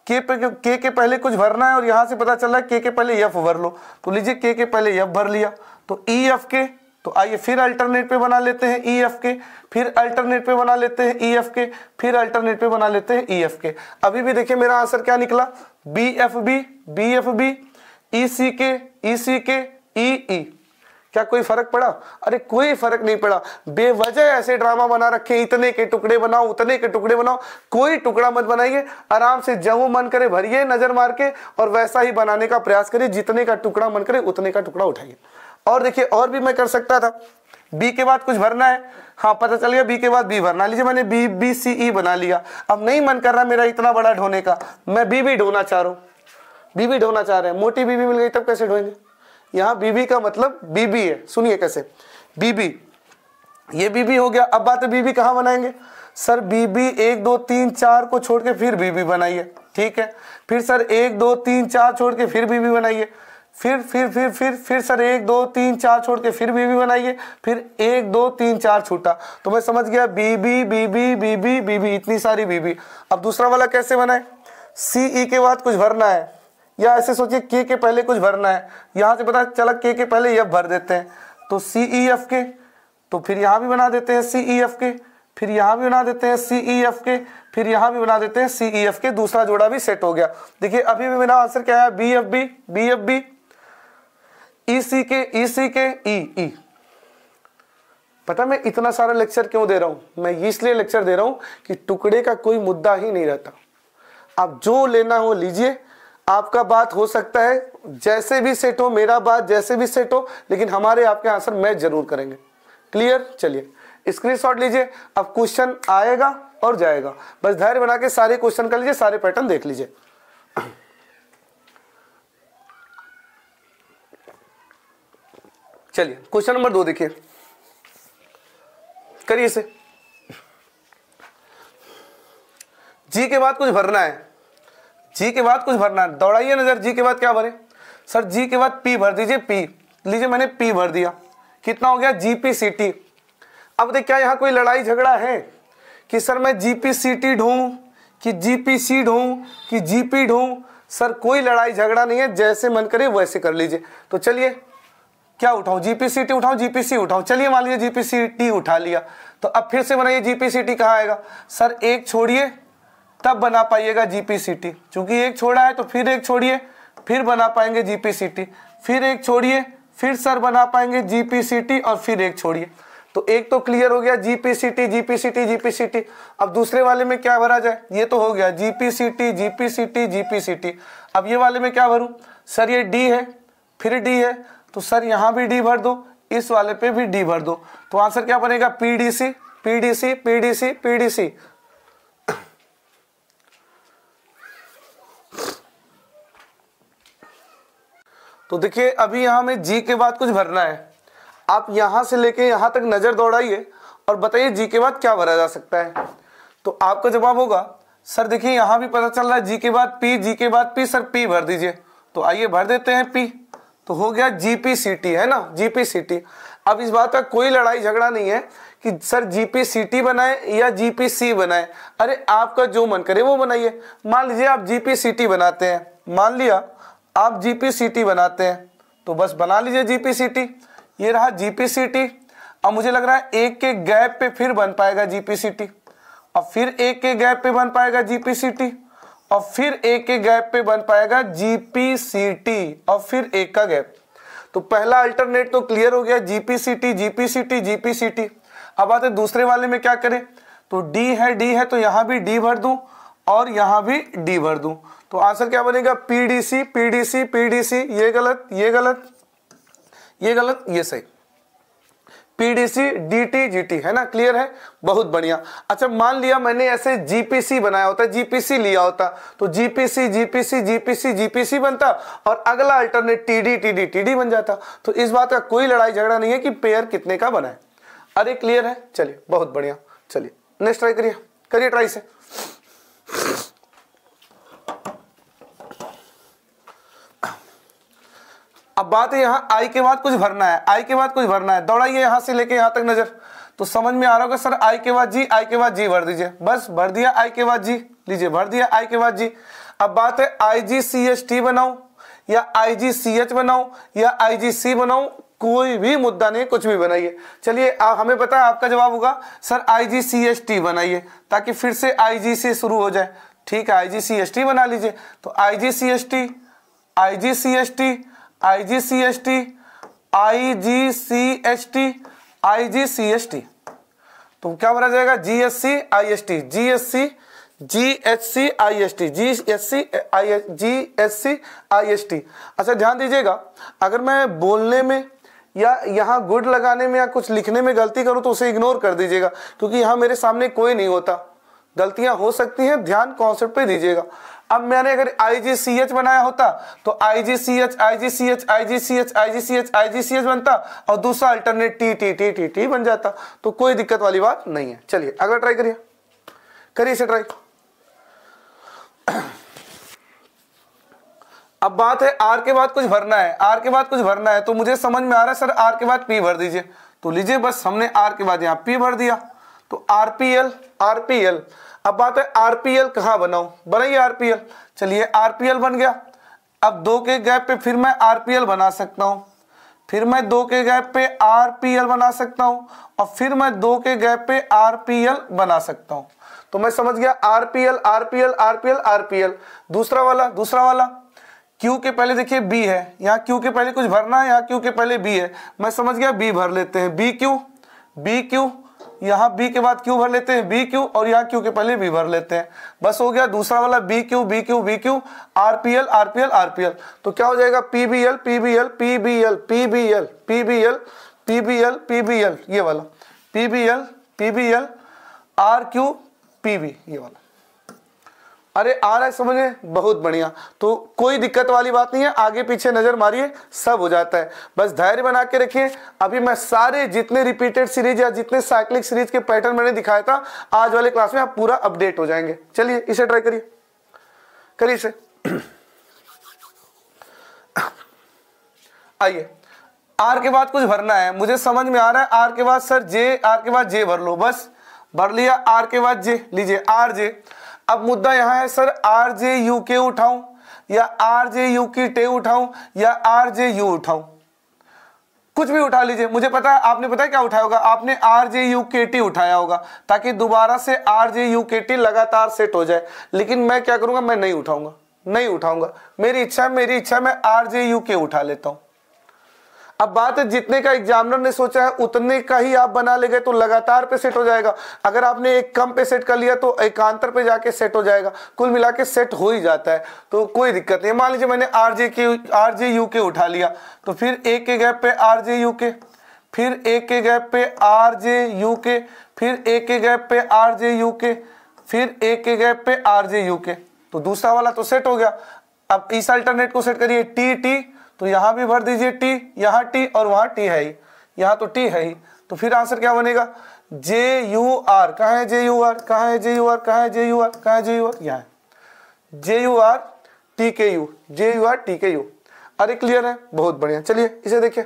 Speaker 1: के पे के के पहले कुछ भरना है और यहां से पता चल रहा है के के पहले एफ भर लो तो लीजिए के के पहले एफ भर लिया तो ई एफ के तो आइए फिर अल्टरनेट पे बना लेते हैं ई एफ के फिर अल्टरनेट पे बना लेते हैं ई एफ के फिर अल्टरनेट पे बना लेते हैं ई एफ के अभी भी देखिए मेरा आंसर क्या निकला B F B B F B E C K E C K ई ई क्या कोई फर्क पड़ा अरे कोई फर्क नहीं पड़ा बेवजह ऐसे ड्रामा बना रखे इतने के टुकड़े बनाओ उतने के टुकड़े बनाओ कोई टुकड़ा मत बनाइए आराम से जब मन करे भरिए नजर मार के और वैसा ही बनाने का प्रयास करिए जितने का टुकड़ा मन करे उतने का टुकड़ा उठाइए और देखिए और भी मैं कर सकता था बी के बाद कुछ भरना है हाँ पता चल गया बी के बाद बी भरना लीजिए मैंने बी बी सी ई बना लिया अब नहीं मन कर रहा मेरा इतना बड़ा ढोने का मैं बी भी ढोना चाह रहा हूँ बी भी ढोना चाह रहे हैं मोटी बी भी मिल गई तब कैसे ढोएंगे यहाँ बीबी का मतलब बीबी है सुनिए कैसे बीबी ये बीबी हो गया अब बात है बीबी कहाँ बनाएंगे सर बीबी एक दो तीन चार को छोड़ के फिर बीबी बनाइए ठीक है फिर सर एक दो तीन चार छोड़ के फिर बीबी बनाइए फिर फिर फिर फिर फिर सर एक दो तीन चार छोड़ के फिर बीबी बनाइए फिर एक दो तीन चार छूटा तो मैं समझ गया बीबी बीबी बीबी बीबी इतनी सारी बीबी अब दूसरा वाला कैसे बनाए सीई e के बाद कुछ भरना है या ऐसे सोचिए के के पहले कुछ भरना है यहां से पता चला के के पहले एफ भर देते हैं तो सी ई एफ के तो फिर यहां भी बना देते हैं सी ई एफ के फिर यहां भी बना देते हैं सी ई एफ के फिर यहां भी बना देते हैं सी ई एफ के दूसरा जोड़ा भी सेट हो गया देखिए अभी भी मेरा आंसर क्या है B F B B F B E C K E C K ई ई पता मैं इतना सारा लेक्चर क्यों दे रहा हूं मैं इसलिए लेक्चर दे रहा हूं कि टुकड़े का कोई मुद्दा ही नहीं रहता आप जो लेना हो लीजिए आपका बात हो सकता है जैसे भी सेट हो मेरा बात जैसे भी सेट हो लेकिन हमारे आपके आंसर मैच जरूर करेंगे क्लियर चलिए स्क्रीनशॉट लीजिए अब क्वेश्चन आएगा और जाएगा बस धैर्य बना के सारे क्वेश्चन कर लीजिए सारे पैटर्न देख लीजिए चलिए क्वेश्चन नंबर दो देखिए करिए इसे जी के बाद कुछ भरना है जी के बाद कुछ भरना है दौड़ाइए ना सर जी के बाद क्या भरे सर जी के बाद पी भर दीजिए पी लीजिए मैंने पी भर दिया कितना हो गया जी पी सी टी अब देख क्या यहाँ कोई लड़ाई झगड़ा है कि सर मैं जी पी सी टी ढूँ कि जी पी सी ढूँ कि जी पी ढूँ सर कोई लड़ाई झगड़ा नहीं है जैसे मन करे वैसे कर लीजिए तो चलिए क्या उठाऊं जीपीसीटी उठाऊं जीपीसी टी चलिए मान लीजिए जीपीसीटी टी उठा लिया तो अब फिर से बनाइए जीपीसीटी टी कहाँ आएगा सर एक छोड़िए तब बना पाइएगा जीपीसीटी क्योंकि एक छोड़ा है तो फिर एक छोड़िए फिर बना पाएंगे जीपीसीटी फिर एक छोड़िए फिर सर बना पाएंगे जीपीसीटी और फिर एक छोड़िए तो एक तो क्लियर हो गया जीपीसीटी जीपीसीटी जीपीसीटी अब दूसरे वाले में क्या भरा जाए ये तो हो गया जीपीसीटी जीपीसीटी जीपीसीटी अब ये वाले में क्या भरूं सर ये डी है फिर डी है तो सर यहां भी डी भर दो इस वाले पे भी डी भर दो तो आंसर क्या बनेगा पीडीसी पीडीसी पीडीसी पीडीसी तो देखिए अभी यहां हमें जी के बाद कुछ भरना है आप यहां से लेके यहां तक नज़र दौड़ाइए और बताइए जी के बाद क्या भरा जा सकता है तो आपका जवाब होगा सर देखिए यहां भी पता चल रहा है जी के बाद पी जी के बाद पी सर पी भर दीजिए तो आइए भर देते हैं पी तो हो गया जीपीसीटी है ना जीपीसीटी अब इस बात का कोई लड़ाई झगड़ा नहीं है कि सर जीपी बनाए या जीपीसी बनाए अरे आपका जो मन करे वो बनाइए मान लीजिए आप जीपीसीटी बनाते हैं मान लिया आप जीपीसीटी बनाते हैं तो बस बना लीजिए जीपीसीटी ये रहा जीपीसीटी अब मुझे लग रहा है एक के गैप पे फिर बन पाएगा जीपीसीटी और फिर एक के गैप पे बन पाएगा जीपीसीटी और फिर एक के गैप पे बन पाएगा जीपीसीटी और फिर एक का गैप तो पहला अल्टरनेट तो क्लियर हो गया जीपीसीटी जीपीसीटी जीपीसीटी अब आते दूसरे वाले में क्या करें तो डी है डी है तो यहां भी डी भर दू और यहां भी डी भर दू तो आंसर क्या बनेगा पीडीसी पीडीसी पीडीसी ये गलत ये गलत ये गलत ये सही पीडीसी जी जीटी है ना क्लियर है बहुत बढ़िया अच्छा मान लिया मैंने ऐसे जीपीसी बनाया होता जीपीसी लिया होता तो जीपीसी जीपीसी जीपीसी जीपीसी बनता और अगला अल्टरनेट टीडी टीडी टीडी बन जाता तो इस बात का कोई लड़ाई झगड़ा नहीं है कि पेयर कितने का बनाए अरे क्लियर है चलिए बहुत बढ़िया चलिए नेक्स्ट ट्राई करिए करिए ट्राई से अब बात है यहां आई के बाद कुछ भरना है आई के बाद कुछ भरना है दौड़ाइए यहां से लेके यहां तक नजर तो समझ में आ रहा होगा सर आई के बाद जी आई के बाद जी भर दीजिए बस भर दिया आई के बाद जी लीजिए भर दिया आई के बाद जी अब बात है आई जी सी एच टी बनाऊ या आई जी सी एच बनाऊ या आई जी सी बनाऊ कोई भी मुद्दा नहीं कुछ भी बनाइए चलिए हमें पता है आपका जवाब होगा sir I G C S T बनाइए ताकि फिर से आई जी सी शुरू हो जाए ठीक है आई जी सी एस टी बना लीजिए तो I G C S T I G C S T IGCST IGCST IGCST तो क्या बना जाएगा GSC IST GSC I S T G S H C I S T G S C I G S C I S T अच्छा ध्यान दीजिएगा अगर मैं बोलने में या यहाँ गुड लगाने में या कुछ लिखने में गलती करूँ तो उसे इग्नोर कर दीजिएगा क्योंकि यहाँ मेरे सामने कोई नहीं होता गलतियाँ हो सकती हैं ध्यान कॉन्सेप्ट पे दीजिएगा अब मैंने अगर आईजीसीएच बनाया होता तो आईजीसीएच आईजीसीएच आईजीसीएच आईजीसीएच आईजीसीएच बनता और दूसरा alternate T T T T T बन जाता तो कोई दिक्कत वाली बात नहीं है चलिए अगला ट्राई करिए करिए इसे ट्राई अब बात है आर के बाद कुछ भरना है आर के बाद कुछ भरना है तो मुझे समझ में आ रहा है सर आर के बाद पी भर दीजिए तो लीजिए बस हमने आर के बाद यहां पी भर दिया तो आरपीएल आरपीएल अब बात है आरपीएल कहाँ बनाऊ बनाइए आरपीएल चलिए आरपीएल बन गया अब दो के गैप पे फिर मैं आरपीएल बना सकता हूं फिर मैं दो के गैप पे आरपीएल बना सकता हूं और फिर मैं दो के गैप पे आरपीएल बना सकता हूं तो मैं समझ गया आरपीएल आरपीएल आरपीएल आरपीएल दूसरा वाला दूसरा वाला क्यू के पहले देखिए बी है यहाँ क्यू के पहले कुछ भरना है यहाँ क्यू के पहले बी है मैं समझ गया बी भर लेते हैं बी क्यू बी क्यू यहाँ बी के बाद क्यू भर लेते हैं बी क्यू और यहाँ क्यू के पहले बी भर लेते हैं बस हो गया दूसरा वाला B Q B Q B Q R P L R P L R P L तो क्या हो जाएगा P B L P B L P B L P B L P B L P B L P B L ये वाला P B L P B L R Q P B ये वाला अरे आ रहा है समझे बहुत बढ़िया तो कोई दिक्कत वाली बात नहीं है आगे पीछे नज़र मारिए सब हो जाता है बस धैर्य बना के रखिए अभी मैं सारे जितने रिपीटेड सीरीज या जितने साइक्लिक सीरीज के पैटर्न मैंने दिखाया था आज वाले क्लास में आप पूरा अपडेट हो जाएंगे चलिए इसे ट्राई करिए करिए इसे (coughs) आइए आर के बाद कुछ भरना है मुझे समझ में आ रहा है आर के बाद सर जे आर के बाद जे भर लो बस भर लिया आर के बाद जे लीजिए आर जे अब मुद्दा यहां है सर आर जे यू के उठाऊं या आर जे यू की टे उठाऊं या आर जे यू उठाऊं कुछ भी उठा लीजिए मुझे पता है आपने पता है क्या उठाया होगा आपने R J U K T उठाया होगा ताकि दोबारा से R J U K T लगातार सेट हो जाए लेकिन मैं क्या करूंगा मैं नहीं उठाऊंगा नहीं उठाऊंगा मेरी इच्छा मेरी इच्छा मैं आर जे यू के उठा लेता हूं अब बात है जितने का एग्जामिनर ने सोचा है उतने का ही आप बना ले गए तो लगातार पे सेट हो जाएगा अगर आपने एक कम पे सेट कर लिया तो एकांतर पे जाके सेट हो जाएगा कुल मिला के सेट हो ही जाता है तो कोई दिक्कत नहीं मान लीजिए मैंने आर जे के आर जे यू के उठा लिया तो फिर एक के गैप पे आर जे यू के फिर एक के गैप पे आर जे यू के फिर एक के गैप पे आर जे यू के फिर एक के गैप पे आर जे यू के तो दूसरा वाला तो सेट हो गया अब इस अल्टरनेट को सेट करिए टी टी तो यहां भी भर दीजिए टी यहाँ टी और वहां टी है ही यहां तो टी है ही तो फिर आंसर क्या बनेगा जे यू आर कहा है जे यू आर कहा है जे यू आर कहा है जे यू आर कहा है जे यू आर यहां J U R T K U J U R T K U अरे क्लियर है बहुत बढ़िया चलिए इसे देखिए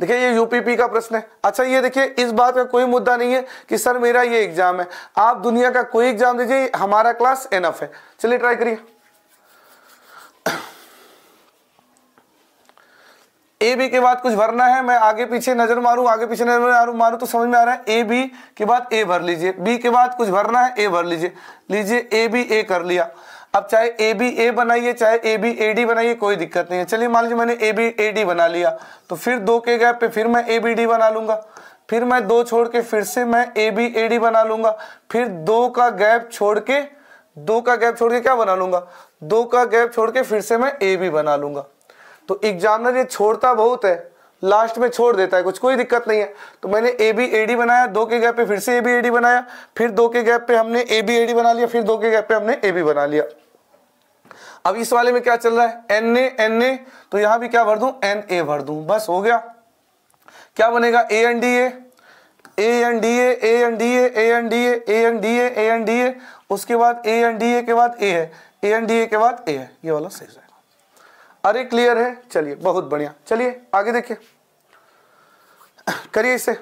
Speaker 1: देखिए ये यूपीपी का प्रश्न है अच्छा ये देखिए इस बात का कोई मुद्दा नहीं है कि सर मेरा ये एग्जाम है आप दुनिया का कोई एग्जाम दीजिए हमारा क्लास एनफ है चलिए ट्राई करिए ए बी के बाद कुछ भरना है मैं आगे पीछे नजर मारू आगे पीछे नजर मारू तो समझ में आ रहा है ए बी के बाद ए भर लीजिए बी के बाद कुछ भरना है ए भर लीजिए लीजिए ए बी ए कर लिया अब चाहे ए बी ए बनाइए चाहे ए बी ए डी बनाइए कोई दिक्कत नहीं है चलिए मान लीजिए मैंने ए बी ए डी बना लिया तो फिर दो के गैप पे फिर मैं ए बी डी बना लूंगा फिर मैं दो छोड़ के फिर से मैं ए बी ए डी बना लूंगा फिर दो का गैप छोड़ के दो का गैप छोड़ के क्या बना लूंगा दो का गैप छोड़ के फिर से मैं ए बी बना लूंगा तो एग्जामिनर ये छोड़ता बहुत है लास्ट में छोड़ देता है कुछ कोई दिक्कत नहीं है तो मैंने ए बी ए डी बनाया दो के गैप पे फिर से ए बी ए डी बनाया फिर दो के गैप पे हमने ए बी ए डी बना लिया फिर दो के गैप पे हमने ए बी बना लिया अब इस वाले में क्या चल रहा है एन ए एन ए तो यहां भी क्या भर दू एन ए भर दू बस हो गया क्या बनेगा A N D A A N D A A N D A A N D A A N D A A N D A उसके बाद ए एन डी ए के बाद ए है ए एन डी ए के बाद ए है ये वाला सही है अरे क्लियर है चलिए बहुत बढ़िया चलिए आगे देखिए करिए इसे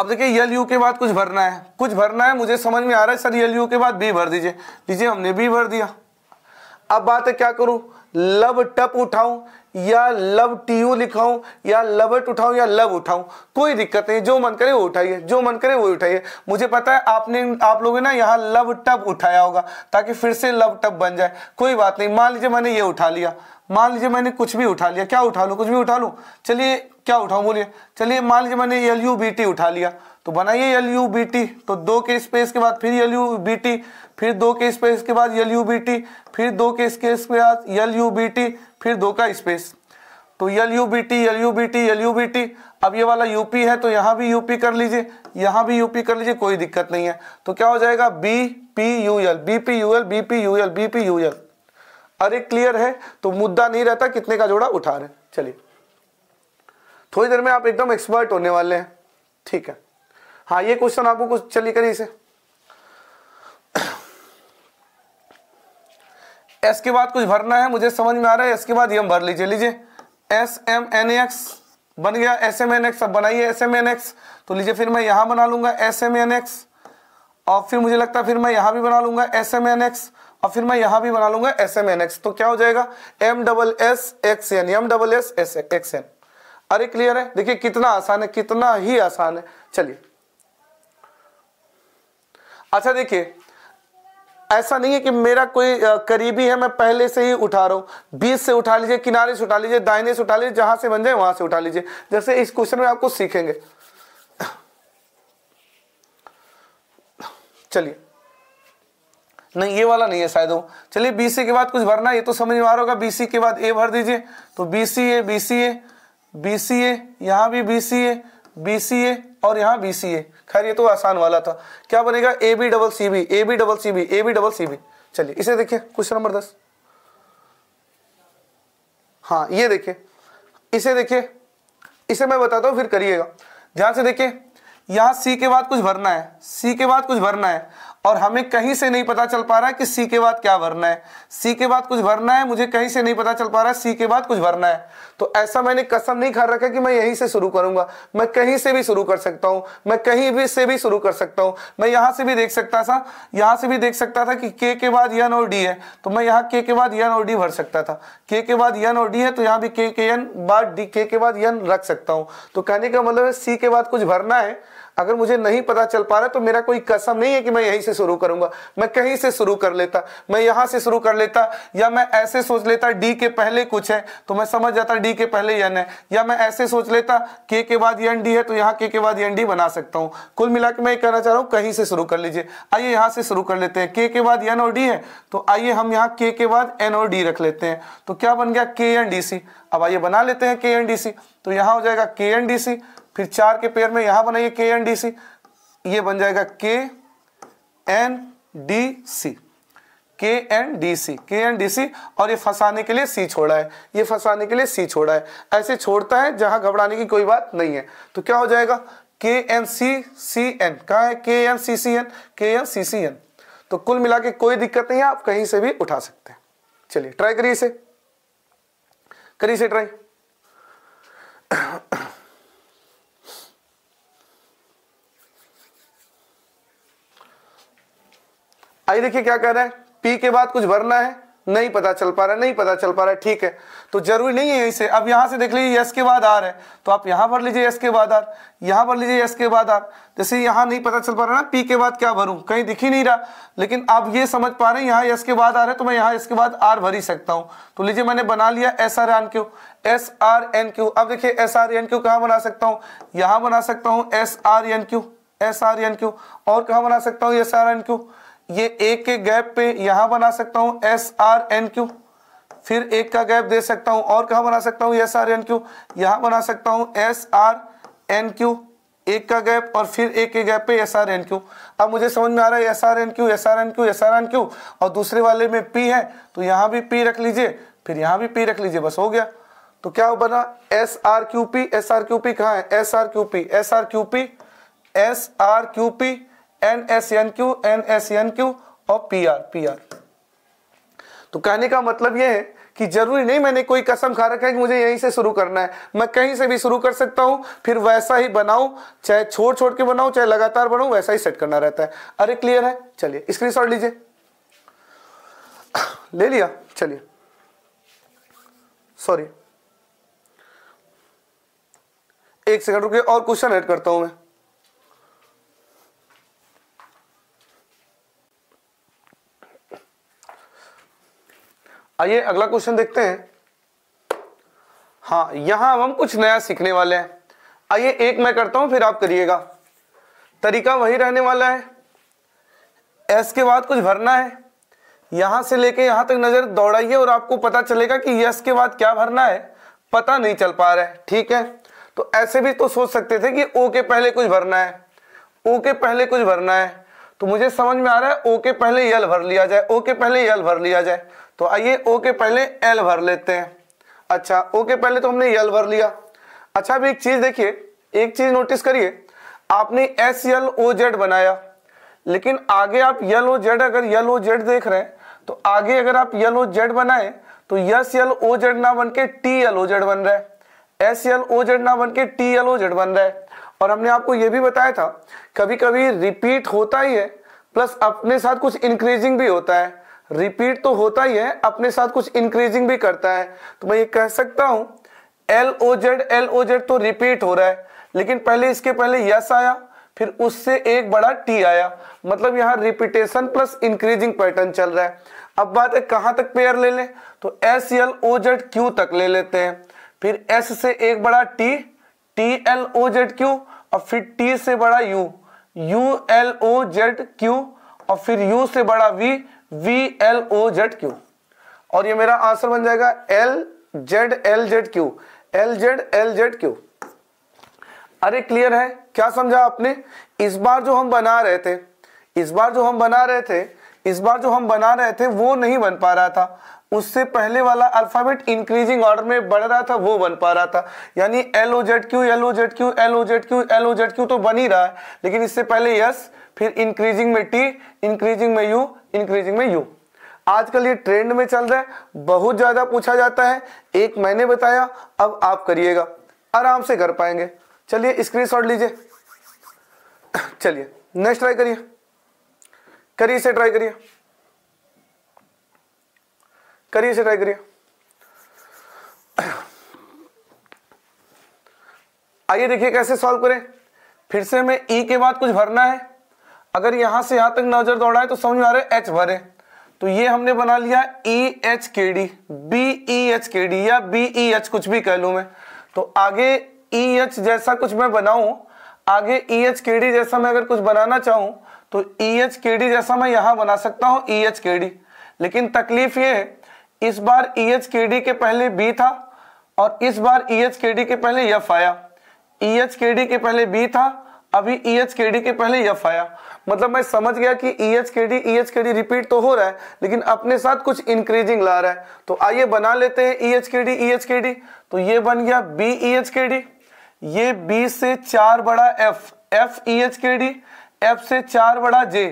Speaker 1: अब देखिए यल यू के बाद कुछ भरना है कुछ भरना है मुझे समझ में आ रहा है सर यल यू के बाद बी भर दीजिए लीजिए हमने बी भर दिया अब बात है क्या करूं लब टप उठाऊं या लव टी यू लिखाऊं या लवट उठाऊं या लव उठाऊं कोई दिक्कत नहीं जो मन करे वो उठाइए जो मन करे वो उठाइए मुझे पता है आपने आप लोगों ने ना यहाँ लव टब उठाया होगा ताकि फिर से लव टब बन जाए कोई बात नहीं मान लीजिए मैंने ये उठा लिया मान लीजिए मैंने कुछ भी उठा लिया क्या उठा लूँ कुछ भी उठा लूँ चलिए क्या उठाऊँ बोलिए चलिए मान लीजिए मैंने एल यू बी टी उठा लिया तो बनाइए एल यू बी टी तो दो के स्पेस के बाद फिर एल यू बी टी फिर दो के स्पेस के बाद एल यू बी टी फिर दो के स्पेस के बाद एल यू बी टी फिर दो का स्पेस तो L U B T L U B T L U B T अब ये वाला यूपी है तो यहाँ भी यूपी कर लीजिए यहाँ भी यूपी कर लीजिए कोई दिक्कत नहीं है तो क्या हो जाएगा B P U L B P U L B P U L B P U L अरे क्लियर है तो मुद्दा नहीं रहता कितने का जोड़ा उठा रहे चलिए थोड़ी देर में आप एकदम एक्सपर्ट होने वाले हैं ठीक है हाँ ये क्वेश्चन आपको कुछ चलिए करिए इसे एस के बाद कुछ भरना है मुझे समझ में आ रहा है एस के बाद ये हम भर लीजिए लीजिए एस एम एन एक्स बन गया एस एम एन एक्स अब बनाइए एस एम एन एक्स तो लीजिए फिर मैं यहां बना लूंगा एस एम एन एक्स और फिर मुझे लगता है फिर मैं यहां भी बना लूंगा एस एम एन एक्स और फिर मैं यहां भी बना लूंगा एस एम एन एक्स तो क्या हो जाएगा M double S X N M double S S X N अरे क्लियर है देखिए कितना आसान है कितना ही आसान है चलिए अच्छा देखिए ऐसा नहीं है कि मेरा कोई करीबी है मैं पहले से ही उठा रहा हूं बीच से उठा लीजिए किनारे से उठा लीजिए दाहिने से उठा लीजिए जहां से बन जाए वहां से उठा लीजिए जैसे इस क्वेश्चन में आपको सीखेंगे चलिए नहीं ये वाला नहीं है शायद वो चलिए बीसी के बाद कुछ भरना ये तो समझ में आ रहा होगा बीसी के बाद ए भर दीजिए तो बीसी सी ए यहां ए ए भी बी सी ए बीसी ए और यहाँ बी सी ए खैर ये तो आसान वाला था क्या बनेगा A B double C B A B double C B A B double C B चलिए इसे देखिए क्वेश्चन नंबर दस हाँ ये देखिए इसे देखिए इसे मैं बताता हूँ फिर करिएगा ध्यान से देखिए यहाँ सी के बाद कुछ भरना है सी के बाद कुछ भरना है और हमें कहीं से नहीं पता चल पा रहा है कि सी के बाद क्या भरना है सी के बाद कुछ भरना है मुझे कहीं से नहीं पता चल पा रहा है सी के बाद कुछ भरना है तो ऐसा मैंने कसम नहीं खा रखा कि मैं यहीं से शुरू करूंगा मैं कहीं से भी शुरू कर सकता हूँ मैं कहीं भी से भी शुरू कर सकता हूँ मैं यहाँ से भी देख सकता था यहाँ से भी देख सकता था कि के के बाद यन और डी है तो मैं यहाँ के के बाद यन और डी भर सकता था के के बाद यन और डी है तो यहाँ भी के के एन बाद डी के के बाद यन रख सकता हूँ तो कहने का मतलब है सी के बाद कुछ भरना है अगर मुझे नहीं पता चल पा रहा तो मेरा कोई कसम नहीं है कि मैं यहीं से शुरू करूंगा मैं कहीं से शुरू कर लेता मैं यहाँ से शुरू कर लेता या मैं ऐसे सोच लेता डी के पहले कुछ है तो मैं समझ जाता डी के पहले एन है या मैं ऐसे सोच लेता के के बाद एन डी है तो यहाँ के के बाद एन डी बना सकता हूँ कुल मिला के मैं कहना चाह रहा हूँ कहीं से शुरू कर लीजिए आइए यहाँ से शुरू कर लेते हैं के के बाद एन और डी है तो आइए हम यहाँ के के बाद एन और डी रख लेते हैं तो क्या बन गया के एन डी सी अब आइए बना लेते हैं के एन डी सी तो यहाँ हो जाएगा के एन डी सी फिर चार के पेयर में यहां बनाइए के एन डी सी ये बन जाएगा के एन डी सी के एन डी सी के एन डी सी और ये फंसाने के लिए सी छोड़ा है ये फंसाने के लिए सी छोड़ा है ऐसे छोड़ता है जहां घबराने की कोई बात नहीं है तो क्या हो जाएगा के एन सी सी एन कहा है K N C C N K N C C N तो कुल मिला के कोई दिक्कत नहीं है आप कहीं से भी उठा सकते हैं चलिए ट्राई करिए इसे करिए इसे ट्राई आई देखिए क्या कह रहा है पी के बाद कुछ भरना है नहीं पता चल पा रहा है नहीं पता चल पा रहा है ठीक है तो जरूरी नहीं है इसे अब यहां से देख लीजिए यस के बाद आर है तो आप यहां भर लीजिए यस के बाद आर यहां भर लीजिए यस के बाद आर जैसे यहां नहीं पता चल पा रहा ना पी के बाद क्या भरूं कहीं दिख ही नहीं रहा लेकिन आप ये समझ पा रहे हैं यहाँ यस के बाद आर है तो मैं यहाँ इसके बाद आर भर ही सकता हूँ तो लीजिए मैंने बना लिया S R N Q S R N Q अब देखिए एस आर एन क्यू कहाँ बना सकता हूँ यहां बना सकता हूँ S R N Q S R N Q और कहाँ बना सकता हूँ एस आर एन क्यू ये एक के गैप पे यहां बना सकता हूं एस आर एन क्यू फिर एक का गैप दे सकता हूं और कहा बना सकता हूं एस आर एन क्यू यहां बना सकता हूं एस आर एन क्यू एक का गैप और फिर एक के गैप पे एस आर एन क्यू अब मुझे समझ में आ रहा है S R N Q S R N Q S R N Q और दूसरे वाले में पी है तो यहां भी पी रख लीजिए फिर यहां भी पी रख लीजिए बस हो गया तो क्या बना S R Q P S R Q P कहा है S R Q P S R Q P S R Q P N S N Q N S N Q और पी आर पी आर तो कहने का मतलब यह है कि जरूरी नहीं मैंने कोई कसम खा रखा है कि मुझे यहीं से शुरू करना है मैं कहीं से भी शुरू कर सकता हूं फिर वैसा ही बनाऊं चाहे छोड़ छोड़ के बनाऊं चाहे लगातार बनाऊं वैसा ही सेट करना रहता है अरे क्लियर है चलिए स्क्रीन लीजिए ले लिया चलिए सॉरी एक सेकंड रुके और क्वेश्चन ऐड करता हूं मैं आइए अगला क्वेश्चन देखते हैं हाँ यहां हम कुछ नया सीखने वाले हैं आइए एक मैं करता हूं फिर आप करिएगा तरीका वही रहने वाला है एस के बाद कुछ भरना है यहां से लेके यहां तक नजर दौड़ाइए और आपको पता चलेगा कि यस के बाद क्या भरना है पता नहीं चल पा रहा है ठीक है तो ऐसे भी तो सोच सकते थे कि ओ के पहले कुछ भरना है ओ के पहले कुछ भरना है तो मुझे समझ में आ रहा है ओ के पहले यल भर लिया जाए ओ के पहले यल भर लिया जाए तो आइए ओ के पहले एल भर लेते हैं अच्छा ओ के पहले तो हमने एल भर लिया अच्छा अभी एक चीज देखिए एक चीज नोटिस करिए आपने एस एल ओ जेड बनाया लेकिन आगे आप यल ओ जेड अगर यल ओ जेड देख रहे हैं तो आगे अगर आप यल ओ जेड बनाए तो यस एल ओ जेड ना बन के टी एल ओ जेड बन रहा है एस एल ओ जेड ना बन के टी एल ओ जेड बन रहा है और हमने आपको यह भी बताया था कभी कभी रिपीट होता ही है प्लस अपने साथ कुछ इंक्रीजिंग भी होता है रिपीट तो होता ही है अपने साथ कुछ इंक्रीजिंग भी करता है तो मैं ये कह सकता हूं L O Z L O Z तो रिपीट हो रहा है लेकिन पहले इसके पहले यस आया फिर उससे एक बड़ा टी आया मतलब यहां रिपीटेशन प्लस इंक्रीजिंग पैटर्न चल रहा है अब बात है कहां तक पेयर ले लें तो S L O Z Q तक ले लेते हैं फिर एस से एक बड़ा T T L O Z Q और फिर टी से बड़ा U U L O Z Q और फिर यू से बड़ा V V L O Z Q और ये मेरा आंसर बन जाएगा L Z L Z Q L Z L Z Q अरे क्लियर है क्या समझा आपने इस बार जो हम बना रहे थे इस बार जो हम बना रहे थे इस बार जो हम बना रहे थे वो नहीं बन पा रहा था उससे पहले वाला अल्फाबेट इंक्रीजिंग ऑर्डर में बढ़ रहा था वो बन पा रहा था यानी L O Z Q L O Z Q L O Z Q L O Z Q तो बन ही रहा है लेकिन इससे पहले यस फिर इंक्रीजिंग में टी इंक्रीजिंग में यू इंक्रीजिंग में यू आजकल ये ट्रेंड में चल रहा है बहुत ज़्यादा पूछा जाता है एक मैंने बताया अब आप करिएगा आराम से कर पाएंगे चलिए स्क्रीनशॉट लीजिए चलिए नेक्स्ट ट्राई करिए करिए से ट्राई करिए करिए से ट्राई करिए आइए देखिए कैसे सॉल्व करें फिर से हमें ई e के बाद कुछ भरना है अगर यहां से यहां तक नजर दौड़ाए तो समझ में आ रहा है एच वन है तो ये हमने बना लिया E H K D B E H K D या बी ई एच कुछ भी कह लू मैं तो आगे ई एच जैसा कुछ मैं बनाऊँ आगे ई एच के डी जैसा मैं अगर कुछ बनाना चाहूं तो ई एच के डी जैसा मैं यहां बना सकता हूं ई एच के डी लेकिन तकलीफ ये है इस बार ई एच के डी के पहले बी था और इस बार ई एच के डी के पहले यफ आया ई एच के डी के पहले बी था अभी ई एच के डी के पहले यफ आया मतलब मैं समझ गया कि E H K D E H K D repeat तो हो रहा है लेकिन अपने साथ कुछ इंक्रीजिंग ला रहा है तो आइए बना लेते हैं E H K D E H K D तो ये बन गया B E H K D ये बी से चार बड़ा F F E H K D F से चार बड़ा जे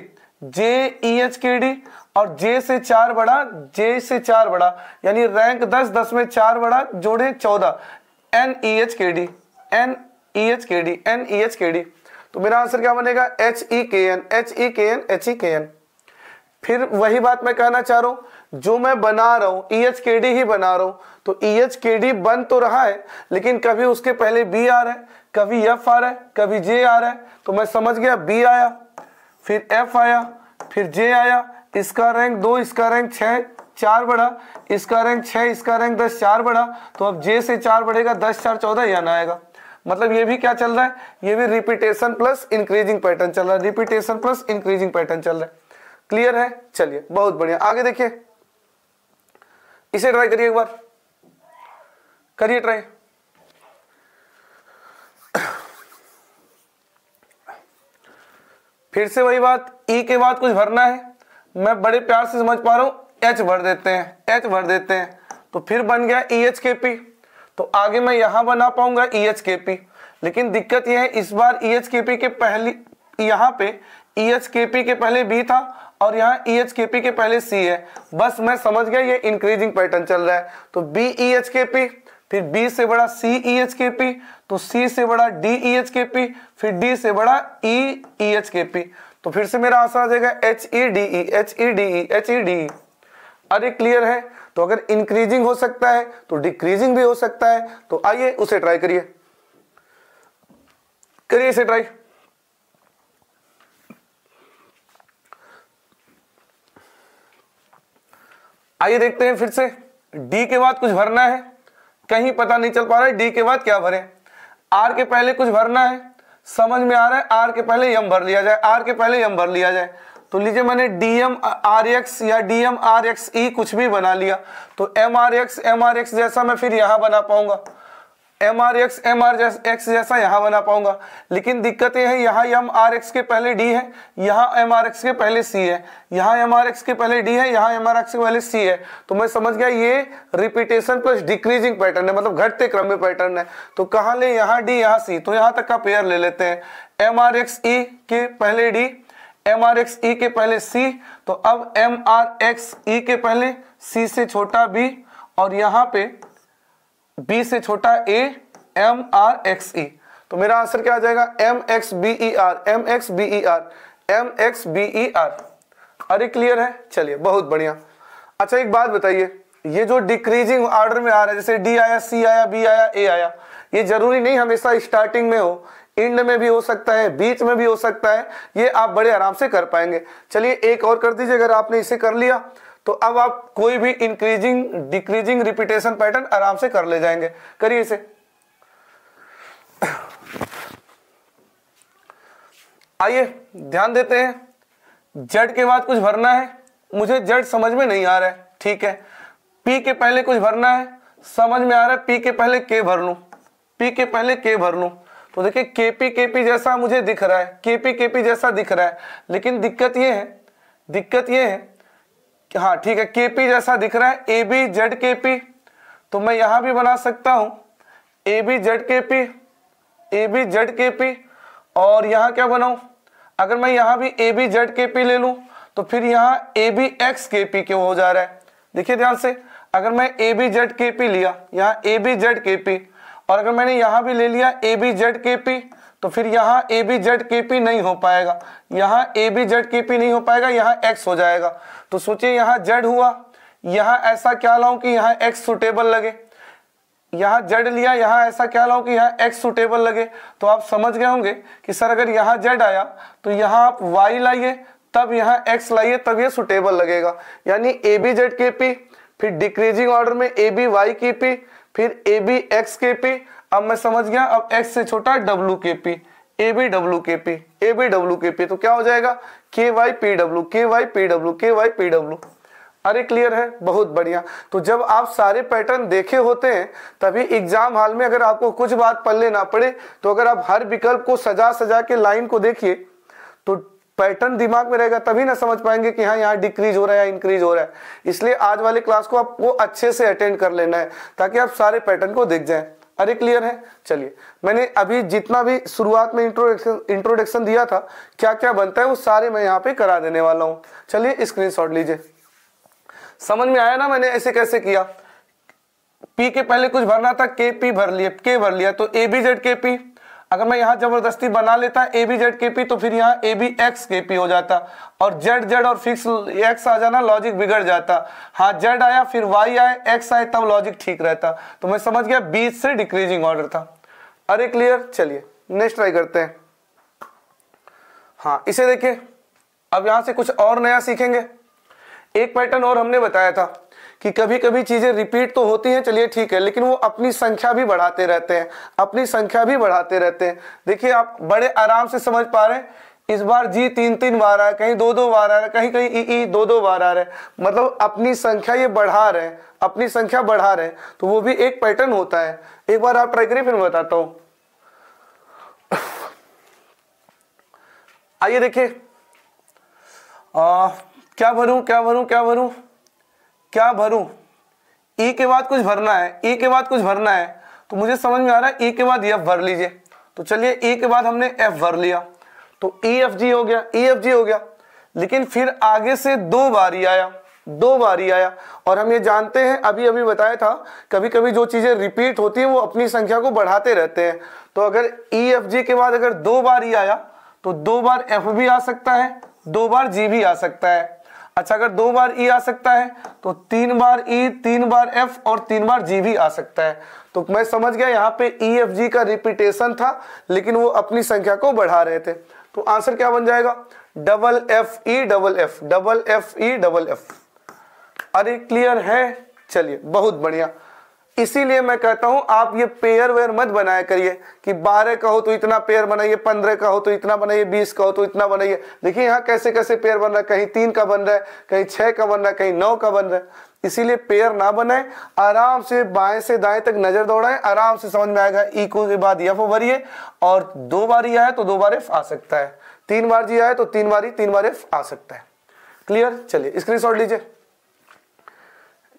Speaker 1: जे ई एच के डी और जे से चार बड़ा जे से चार बड़ा यानी रैंक दस दस में चार बड़ा जोड़े चौदह N E H K D N E H K D N E H K D तो मेरा आंसर क्या बनेगा एच ई के एन एच ई के एन एच ई के एन फिर वही बात मैं कहना चाह रहा हूं जो मैं बना रहा हूं ई एच के डी ही बना रहा हूं तो ई एच के डी बन तो रहा है लेकिन कभी उसके पहले बी आ रहा है कभी एफ आ रहा है कभी जे आ रहा है तो मैं समझ गया बी आया फिर एफ आया फिर जे आया इसका रैंक दो इसका रैंक छ चार बढ़ा इसका रैंक छह इसका रैंक दस चार बढ़ा तो अब जे से चार बढ़ेगा दस चार चौदह यहाँ आएगा मतलब ये भी क्या चल रहा है ये भी रिपीटेशन प्लस इंक्रीजिंग पैटर्न चल रहा है रिपीटेशन प्लस इंक्रीजिंग पैटर्न चल रहा है क्लियर है चलिए बहुत बढ़िया आगे देखिए इसे ट्राई करिए एक बार करिए ट्राई फिर से वही बात ई e के बाद कुछ भरना है मैं बड़े प्यार से समझ पा रहा हूं एच भर देते हैं एच भर देते हैं तो फिर बन गया ई एच के पी तो आगे मैं यहां बना पाऊंगा ई एच के पी लेकिन दिक्कत यह है इस बार E e H K P e के पहले यहाँ पे ई एच के पी के पहले बी था और यहाँ ई एच के पी के पहले सी है बस मैं समझ गया ये इंक्रीजिंग पैटर्न चल रहा है तो B E H K P फिर बी से बड़ा सी ई एच के पी तो सी से बड़ा D E H K P फिर डी से बड़ा ई ई एच के पी तो फिर से मेरा आंसर आ जाएगा H E D E H E D E H E D E अरे क्लियर है तो अगर इंक्रीजिंग हो सकता है तो डिक्रीजिंग भी हो सकता है तो आइए उसे ट्राई करिए करिए इसे ट्राई आइए देखते हैं फिर से डी के बाद कुछ भरना है कहीं पता नहीं चल पा रहा है डी के बाद क्या भरे आर के पहले कुछ भरना है समझ में आ रहा है आर के पहले यम भर लिया जाए आर के पहले यम भर लिया जाए तो लीजिए मैंने डी एम आर एक्स या D M R X E कुछ भी बना लिया तो M R X M R X जैसा मैं फिर यहां बना पाऊंगा M R X M R X जैसा यहां बना पाऊंगा लेकिन दिक्कत यह है यहाँ एम आर एक्स के पहले डी है यहाँ एम आर एक्स के पहले सी है यहाँ एम आर एक्स के पहले डी है यहाँ एम आर एक्स के पहले सी है तो मैं समझ गया ये रिपीटेशन प्लस डिक्रीजिंग पैटर्न है मतलब घटते क्रम में पैटर्न है तो कहा ले यहाँ डी यहाँ सी तो यहाँ तक का पेयर ले लेते हैं एम आर एक्स ई के पहले D M R X E के पहले सी तो अब एम आर एक्स ई के पहले सी से छोटा बी और यहां पे बी से छोटा A M R X E तो मेरा आंसर क्या आ जाएगा M X B E R M X B E R M X B E R अरे क्लियर है चलिए बहुत बढ़िया अच्छा एक बात बताइए ये जो डिक्रीजिंग ऑर्डर में आ रहा है जैसे डी आया सी आया बी आया ए आया ये जरूरी नहीं हमेशा स्टार्टिंग में हो इंड में भी हो सकता है बीच में भी हो सकता है ये आप बड़े आराम से कर पाएंगे चलिए एक और कर दीजिए अगर आपने इसे कर लिया तो अब आप कोई भी इंक्रीजिंग डिक्रीजिंग रिपीटेशन पैटर्न आराम से कर ले जाएंगे करिए इसे आइए ध्यान देते हैं जड के बाद कुछ भरना है मुझे जड समझ में नहीं आ रहा है ठीक है पी के पहले कुछ भरना है समझ में आ रहा है पी के पहले के भर लू पी के पहले के भर लू तो देखिए केपी केपी जैसा मुझे दिख रहा है केपी केपी जैसा दिख रहा है लेकिन दिक्कत ये है दिक्कत ये है कि हाँ ठीक है केपी जैसा दिख रहा है A B Z K P तो मैं यहां भी बना सकता हूं A B Z K P A B Z K P और यहां क्या बनाऊ अगर मैं यहां भी A B Z K P ले लू तो फिर यहां A B X K P क्यों हो जा रहा है देखिए ध्यान से अगर मैं A B Z K P लिया यहां A B Z K P और अगर मैंने यहाँ भी ले लिया A B Z K P तो फिर यहाँ A B Z K P नहीं हो पाएगा यहाँ A B Z K P नहीं हो पाएगा यहाँ एक्स हो जाएगा तो सोचिए यहाँ जेड हुआ यहां ऐसा क्या लाऊं कि यहां एक्स सुटेबल लगे यहां जेड लिया यहां ऐसा क्या लाऊं कि यहां एक्स सुटेबल लगे तो आप समझ गए होंगे कि सर अगर यहाँ जेड आया तो यहाँ आप वाई लाइए तब यहां एक्स लाइए तब ये सुटेबल लगेगा यानी A B Z K P फिर डिक्रीजिंग ऑर्डर में A B Y K P फिर A B X K P अब मैं समझ गया अब एक्स से छोटा W K P A B W K P A B W K P तो क्या हो जाएगा K Y P W K Y P W K Y P W अरे क्लियर है बहुत बढ़िया तो जब आप सारे पैटर्न देखे होते हैं तभी एग्जाम हाल में अगर आपको कुछ बात पल्ले ना पड़े तो अगर आप हर विकल्प को सजा सजा के लाइन को देखिए तो पैटर्न दिमाग में रहेगा तभी ना समझ पाएंगे कि हाँ यहाँ डिक्रीज हो रहा है या इंक्रीज हो रहा है इसलिए आज वाले क्लास को आपको अच्छे से अटेंड कर लेना है ताकि आप सारे पैटर्न को देख जाएं अरे क्लियर है चलिए मैंने अभी जितना भी शुरुआत में इंट्रोडक्शन इंट्रोडक्शन दिया था क्या क्या बनता है वो सारे मैं यहाँ पे करा देने वाला हूँ चलिए स्क्रीनशॉट लीजिए समझ में आया ना मैंने ऐसे कैसे किया पी के पहले कुछ भरना था के पी भर लिया के भर लिया तो A B Z K P अगर मैं यहां जबरदस्ती बना लेता A B Z K P तो फिर यहाँ A B X K P हो जाता और जेड जेड और फिक्स एक्स आ जाना लॉजिक बिगड़ जाता हाँ जेड आया फिर वाई आए एक्स आए तब लॉजिक ठीक रहता तो मैं समझ गया बीच से डिक्रीजिंग ऑर्डर था अरे क्लियर चलिए नेक्स्ट ट्राई करते हैं हाँ इसे देखिए अब यहां से कुछ और नया सीखेंगे एक पैटर्न और हमने बताया था कि कभी कभी चीज़ें रिपीट तो होती हैं चलिए ठीक है लेकिन वो अपनी संख्या भी बढ़ाते रहते हैं अपनी संख्या भी बढ़ाते रहते हैं देखिए आप बड़े आराम से समझ पा रहे हैं इस बार जी तीन तीन बार आ रहा है कहीं दो दो बार आ रहा है कहीं कहीं ई ई दो दो बार आ रहा है मतलब अपनी संख्या ये बढ़ा रहे हैं अपनी संख्या बढ़ा रहे हैं तो वो भी एक पैटर्न होता है एक बार आप ट्राई करिए फिर मैं बताता हूं आइए देखिए क्या भरूं क्या भरूं क्या भरूं क्या भरू ई e के बाद कुछ भरना है ई e के बाद कुछ भरना है तो मुझे समझ में आ रहा है ई e के बाद एफ भर लीजिए तो चलिए ई के बाद हमने एफ भर लिया तो ई एफ जी हो गया ई एफ जी हो गया लेकिन फिर आगे से दो बारी आया दो बारी आया और हम ये जानते हैं अभी अभी बताया था कभी कभी जो चीज़ें रिपीट होती हैं वो अपनी संख्या को बढ़ाते रहते हैं तो अगर ई एफ जी के बाद अगर दो बार ई आया तो दो बार एफ भी आ सकता है दो बार जी भी आ सकता है अच्छा अगर दो बार ई e आ सकता है तो तीन बार ई e, तीन बार एफ और तीन बार जी भी आ सकता है तो मैं समझ गया यहाँ पे ई एफ जी का रिपीटेशन था लेकिन वो अपनी संख्या को बढ़ा रहे थे तो आंसर क्या बन जाएगा double F E double F double F E double F अरे क्लियर है चलिए बहुत बढ़िया इसीलिए मैं कहता हूं आप ये पेयर वेयर मत बनाया करिए कि बारह का हो तो इतना पेयर बनाइए पंद्रह का हो तो इतना बनाइए बीस का हो तो इतना बनाइए देखिए यहाँ कैसे कैसे पेयर बन रहा है कहीं तीन का बन रहा है कहीं छह का बन रहा है कहीं नौ का बन रहा है इसीलिए पेयर ना बनाए आराम से बाएं से दाएं तक नजर दौड़ाएं आराम से समझ में आएगा इको के बाद यफ भरिए और दो बार आए तो दो बार एफ आ सकता है तीन बार जी आए तो तीन बार तीन बार एफ आ सकता है क्लियर चलिए स्क्रीन लीजिए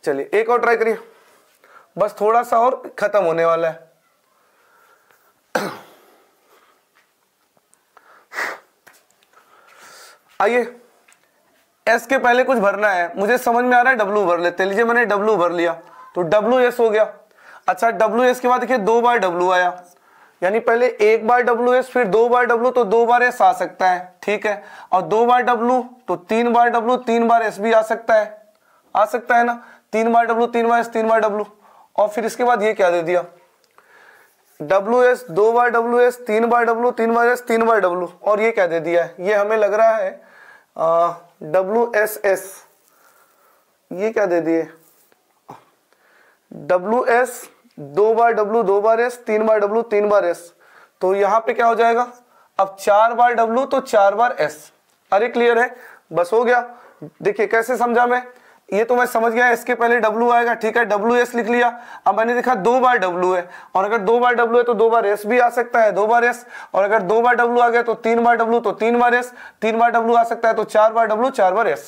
Speaker 1: चलिए एक और ट्राई करिए बस थोड़ा सा और खत्म होने वाला है आइए एस के पहले कुछ भरना है मुझे समझ में आ रहा है डब्लू भर लेते लीजिए मैंने डब्लू भर लिया तो डब्लू एस हो गया अच्छा डब्लू एस के बाद देखिए दो बार डब्लू आया यानी पहले एक बार डब्लू एस फिर दो बार डब्लू तो दो बार एस आ सकता है ठीक है और दो बार डब्लू तो तीन बार डब्लू तीन बार एस भी आ सकता है आ सकता है ना तीन बार डब्लू तीन बार एस तीन बार डब्लू और फिर इसके बाद ये क्या दे दिया डब्ल्यू एस दो बार डब्ल्यू एस तीन बार डब्ल्यू तीन बार एस तीन बार डब्ल्यू और ये क्या दे दिया है ये हमें लग रहा है डब्ल्यू एस एस ये क्या दे दिए डब्ल्यू एस दो बार डब्ल्यू दो बार एस तीन बार डब्ल्यू तीन बार एस तो यहां पे क्या हो जाएगा अब चार बार डब्ल्यू तो चार बार एस अरे क्लियर है बस हो गया देखिए कैसे समझा मैं ये तो मैं समझ गया इसके पहले W आएगा ठीक है डब्ल्यू एस लिख लिया अब मैंने देखा दो बार W है और अगर दो बार W है तो दो बार S भी आ सकता है दो बार S और अगर दो बार W आ गया तो तीन बार W तो तीन बार S तीन बार W आ सकता है तो चार बार W चार बार S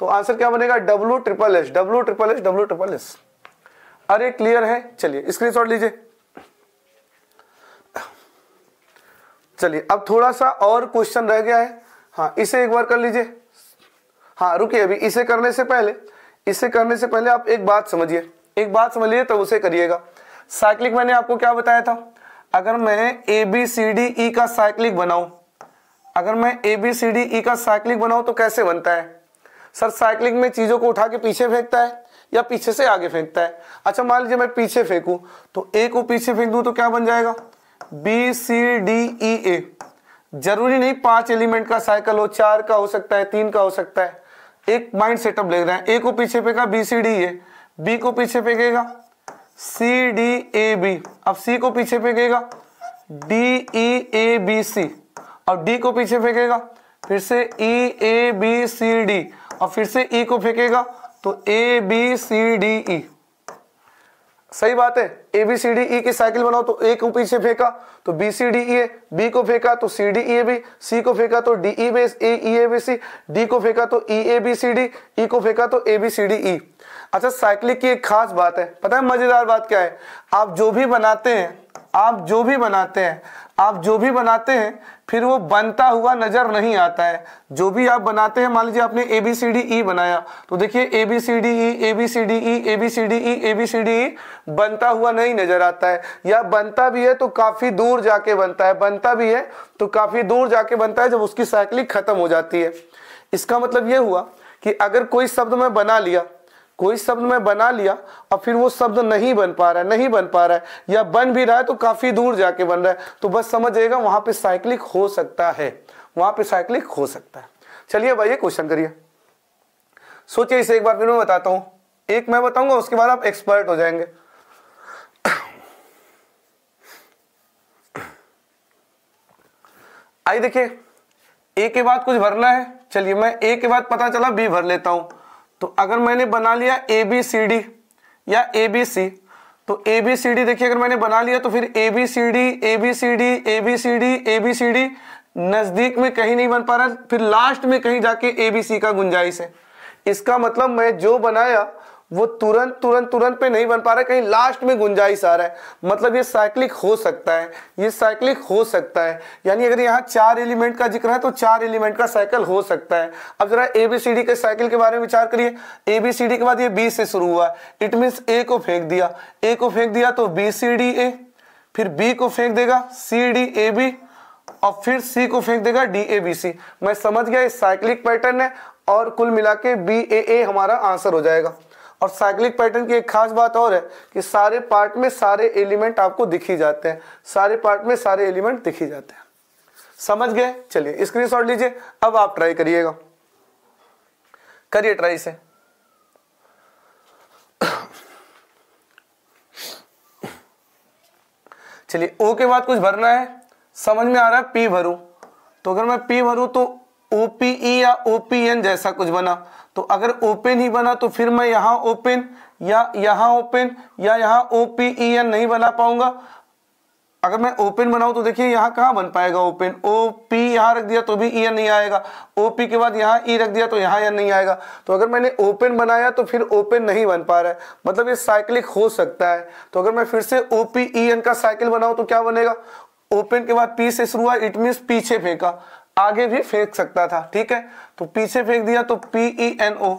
Speaker 1: तो आंसर क्या बनेगा W triple S W triple S W triple S अरे क्लियर है चलिए स्क्रीन लीजिए चलिए अब थोड़ा सा और क्वेश्चन रह गया है हाँ इसे एक बार कर लीजिए हाँ रुकिए अभी इसे करने से पहले इसे करने से पहले आप एक बात समझिए एक बात समझिए तो उसे करिएगा साइक्लिक मैंने आपको क्या बताया था अगर मैं ए बी सी डी ई का साइक्लिक बनाऊं अगर मैं ए बी सी डी ई का साइक्लिक बनाऊं तो कैसे बनता है सर साइक्लिक में चीज़ों को उठा के पीछे फेंकता है या पीछे से आगे फेंकता है अच्छा मान लीजिए मैं पीछे फेंकूं तो ए को पीछे फेंक दूं तो क्या बन जाएगा बी सी डी ई ए जरूरी नहीं पांच एलिमेंट का साइकिल हो चार का हो सकता है तीन का हो सकता है एक माइंड सेटअप ले रहे हैं ए को पीछे फेंका B C D A B को पीछे फेंकेगा सी डी ए बी अब सी को पीछे फेंकेगा डी ई ए बी सी और डी को पीछे फेंकेगा फिर से ई ए बी सी डी और फिर से ई e को फेंकेगा तो ए बी सी डी ई सही बात है ए बी सी डी ई की साइकिल बनाओ तो ए को पीछे फेंका तो B C D E B को फेंका तो सी डी ई बी सी को फेंका तो D E base A E A B C D को फेंका तो ई ए बी सी डी ई को फेंका तो ए बी सी डी ई अच्छा साइकिलिक की एक खास बात है पता है मजेदार बात क्या है आप जो भी बनाते हैं आप जो भी बनाते हैं आप जो भी बनाते हैं फिर वो बनता हुआ नजर नहीं आता है जो भी आप बनाते हैं मान लीजिए आपने ए बी सी डी ई बनाया तो देखिए A B C D E A B C D E A B C D E A B C D E बनता हुआ नहीं नजर आता है या बनता भी है तो काफी दूर जाके बनता है बनता भी है तो काफी दूर जाके बनता है जब उसकी साइकिलिंग खत्म हो जाती है इसका मतलब ये हुआ कि अगर कोई शब्द मैं बना लिया कोई शब्द मैं बना लिया और फिर वो शब्द नहीं बन पा रहा है नहीं बन पा रहा है या बन भी रहा है तो काफ़ी दूर जाके बन रहा है तो बस समझ जाएगा वहां पे साइक्लिक हो सकता है वहां पे साइक्लिक हो सकता है चलिए भाई क्वेश्चन करिए सोचिए इसे एक बार फिर मैं बताता हूं एक मैं बताऊंगा उसके बाद आप एक्सपर्ट हो जाएंगे आई देखिए ए के बाद कुछ भरना है चलिए मैं ए के बाद पता चला बी भर लेता हूं तो अगर मैंने बना लिया ए बी सी डी या ए बी सी तो ए बी सी डी देखिए अगर मैंने बना लिया तो फिर A B C D A B C D A B C D A B C D नज़दीक में कहीं नहीं बन पा रहा फिर लास्ट में कहीं जाके ए बी सी का गुंजाइश है इसका मतलब मैं जो बनाया वो तुरंत तुरंत तुरंत पे नहीं बन पा रहा कहीं लास्ट में गुंजाइश आ रहा है मतलब ये साइक्लिक हो सकता है ये साइक्लिक हो सकता है यानी अगर यहाँ चार एलिमेंट का जिक्र है तो चार एलिमेंट का साइकिल हो सकता है अब जरा ए बी सी डी के साइकिल के बारे में विचार करिए ए बी सी डी के बाद ये बी से शुरू हुआ इट मीन ए को फेंक दिया ए को फेंक दिया तो बी सी डी ए फिर बी को फेंक देगा सी डी ए बी और फिर सी को फेंक देगा डी ए बी सी मैं समझ गया साइक्लिक पैटर्न है और कुल मिला के बी ए ए हमारा आंसर हो जाएगा और साइक्लिक पैटर्न की एक खास बात और है कि सारे पार्ट में सारे एलिमेंट आपको दिखी जाते हैं सारे पार्ट में सारे एलिमेंट दिखी जाते हैं समझ गए चलिए स्क्रीनशॉट लीजिए अब आप ट्राई करिएगा करिए ट्राई से चलिए ओ के बाद कुछ भरना है समझ में आ रहा है पी भरूं तो अगर मैं पी भरूं तो ओपीई e या ओपीएन जैसा कुछ बना तो अगर ओपन ही बना तो फिर मैं यहां ओपन या यहां ओपन या यहां ओ एन नहीं बना पाऊंगा अगर मैं ओपन बनाऊं तो देखिए यहां कहां बन पाएगा ओपन ओपी यहां रख दिया तो भी ई एन नहीं आएगा ओपी के बाद यहाँ ई रख दिया तो यहां एन नहीं आएगा तो अगर मैंने ओपन बनाया तो फिर ओपन नहीं बन पा रहा है मतलब ये साइक्लिक हो सकता है तो अगर मैं फिर से ओपीई एन का साइकिल बनाऊं तो क्या बनेगा ओपन के बाद पी से शुरू हुआ इट मीन पीछे फेंका आगे भी फेंक सकता था ठीक है तो P से फेंक दिया तो P E एन ओ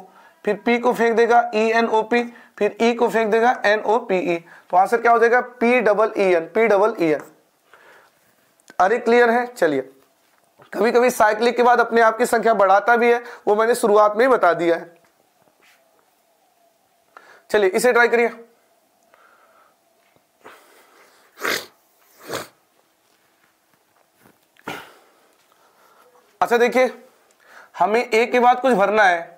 Speaker 1: फिर पी को फेंक देगा ई एन ओ पी फिर ई e को फेंक देगा N O P E तो आंसर क्या हो जाएगा P double E N P double e, e, e, e N अरे क्लियर है चलिए कभी कभी साइक्लिक के बाद अपने आप की संख्या बढ़ाता भी है वो मैंने शुरुआत में ही बता दिया है चलिए इसे ट्राई करिए अच्छा देखिए हमें ए के बाद कुछ भरना है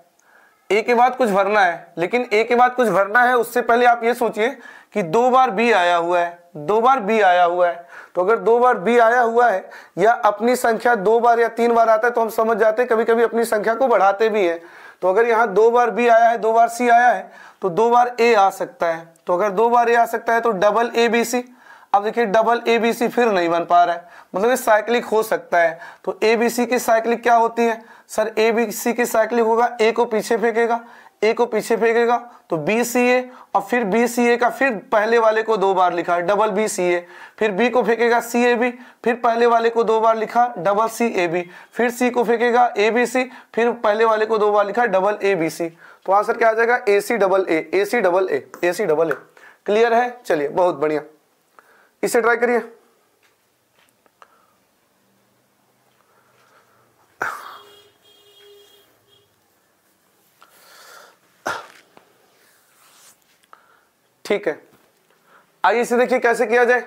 Speaker 1: ए के बाद कुछ भरना है लेकिन ए के बाद कुछ भरना है उससे पहले आप ये सोचिए कि दो बार बी आया हुआ है दो बार बी आया हुआ है तो अगर दो बार बी आया हुआ है या अपनी संख्या दो बार या तीन बार आता है तो हम समझ जाते हैं कभी कभी अपनी संख्या को बढ़ाते भी हैं तो अगर यहाँ दो बार बी आया है दो बार सी आया है तो दो बार ए आ सकता है तो अगर दो बार ए आ सकता है तो डबल ए बी सी अब देखिए डबल ए बी सी फिर नहीं बन पा रहा है मतलब ये साइक्लिक हो सकता है तो ए बी सी की साइक्लिक क्या होती है सर ए बी सी की साइकिलिंग होगा ए को पीछे फेंकेगा ए को पीछे फेंकेगा तो बी सी ए और फिर बी सी ए का फिर पहले वाले को दो बार लिखा डबल बी सी ए फिर बी को फेंकेगा सी ए बी फिर पहले वाले को दो बार लिखा डबल सी ए बी फिर सी को फेंकेगा ए बी सी फिर पहले वाले को दो बार लिखा डबल ए बी सी तो आंसर क्या आ जाएगा A C double A A C double A A C double A clear है चलिए बहुत बढ़िया इसे ट्राई करिए ठीक है आइए इसे देखिए कैसे किया जाए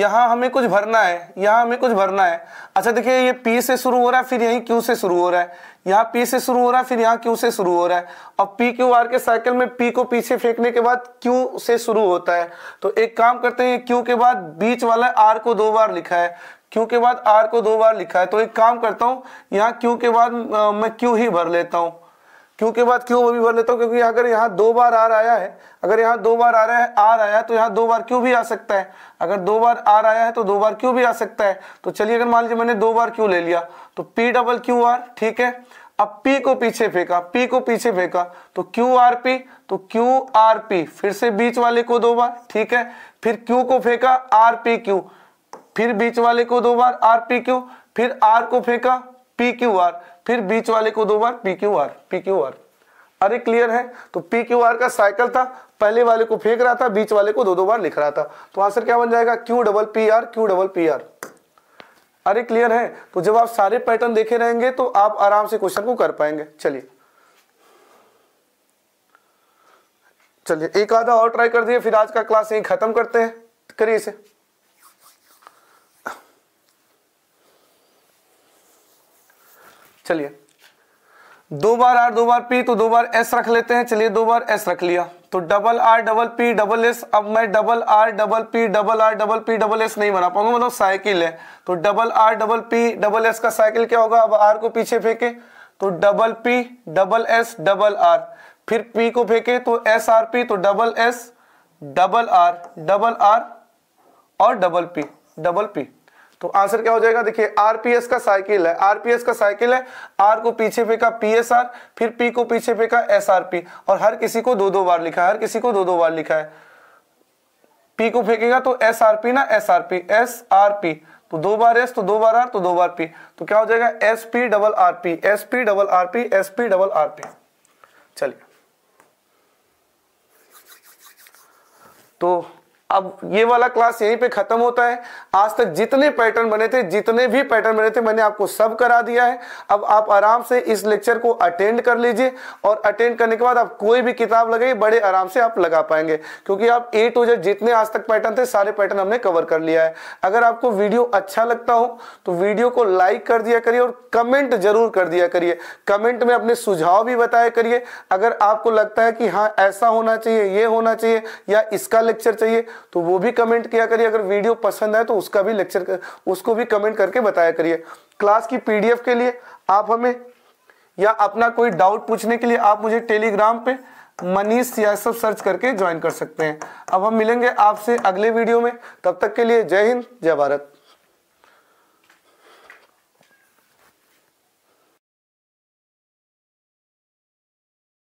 Speaker 1: यहां हमें कुछ भरना है यहां हमें कुछ भरना है अच्छा देखिए ये P से शुरू हो रहा है फिर यही Q से शुरू हो रहा है यहां पी से शुरू हो रहा है फिर यहां Q से शुरू हो रहा है और पी क्यू आर के साइकिल में पी को पीछे फेंकने के बाद Q से शुरू होता है तो एक काम करते हैं क्यू के बाद बीच वाला आर को दो बार लिखा है क्यू के बाद आर को दो बार लिखा है तो एक काम करता हूँ यहाँ क्यू के बाद मैं क्यू ही भर लेता हूं क्यों के बाद क्यों भी भर लेता तो हूँ क्योंकि अगर यहाँ दो बार आर आया है अगर यहाँ दो बार आ रहा है आर आया तो यहाँ दो बार क्यों भी आ सकता है अगर दो बार आर आया है तो दो बार क्यों भी आ सकता है तो चलिए अगर मान लीजिए मैंने दो बार क्यों ले लिया तो पी डबल क्यू आर ठीक है अब P को पीछे फेंका P को पीछे फेंका तो क्यू आर पी तो क्यू आर पी फिर से बीच वाले को दो बार ठीक है फिर Q को फेंका आर पी क्यू फिर बीच वाले को दो बार आर पी क्यू फिर R को फेंका पी क्यू आर फिर बीच वाले को दो बार P Q R P Q R अरे क्लियर है तो पी क्यू आर का साइकिल था पहले वाले को फेंक रहा था बीच वाले को दो दो बार लिख रहा था तो आंसर क्या बन जाएगा Q double P R Q double P R अरे क्लियर है तो जब आप सारे पैटर्न देखे रहेंगे तो आप आराम से क्वेश्चन को कर पाएंगे चलिए चलिए एक आधा और ट्राई कर दिए फिर आज का क्लास यही खत्म करते हैं करिए इसे चलिए दो बार आर दो बार पी तो दो बार एस रख लेते हैं चलिए दो बार एस रख लिया तो double R double P double S अब मैं double R double P double R double P double S नहीं बना पाऊंगा मतलब साइकिल है तो double R double P double S का साइकिल क्या होगा अब आर को पीछे फेंके तो double P double S double R फिर पी को फेंके तो एस आर पी तो double S double R double R और डबल पी डबल पी तो आंसर क्या हो जाएगा देखिए आरपीएस का साइकिल है आरपीएस का साइकिल है आर को पीछे फेंका पीएसआर फिर पी को पीछे फेंका एसआरपी और हर किसी को दो दो बार लिखा है हर किसी को दो दो बार लिखा है पी को फेंकेगा तो एस आर पी ना S R P S R P तो दो बार एस तो दो बार आर तो दो बार पी तो क्या हो जाएगा S P double R P S P double R P S P double R P चलिए तो अब ये वाला क्लास यहीं पे खत्म होता है आज तक जितने पैटर्न बने थे जितने भी पैटर्न बने थे मैंने आपको सब करा दिया है अब आप आराम से इस लेक्चर को अटेंड कर लीजिए और अटेंड करने के बाद आप कोई भी किताब लगाइए बड़े आराम से आप लगा पाएंगे क्योंकि आप ए टू जेड जितने आज तक पैटर्न थे सारे पैटर्न हमने कवर कर लिया है अगर आपको वीडियो अच्छा लगता हो तो वीडियो को लाइक कर दिया करिए और कमेंट जरूर कर दिया करिए कमेंट में अपने सुझाव भी बताया करिए अगर आपको लगता है कि हाँ ऐसा होना चाहिए ये होना चाहिए या इसका लेक्चर चाहिए तो वो भी कमेंट किया करिए अगर वीडियो पसंद आए तो उसका भी लेक्चर कर, उसको भी कमेंट करके बताया करिए क्लास की पीडीएफ के लिए आप हमें या अपना कोई डाउट पूछने के लिए आप मुझे टेलीग्राम पे मनीष सब सर्च करके ज्वाइन कर सकते हैं अब हम मिलेंगे आपसे अगले वीडियो में तब तक के लिए जय हिंद जय भारत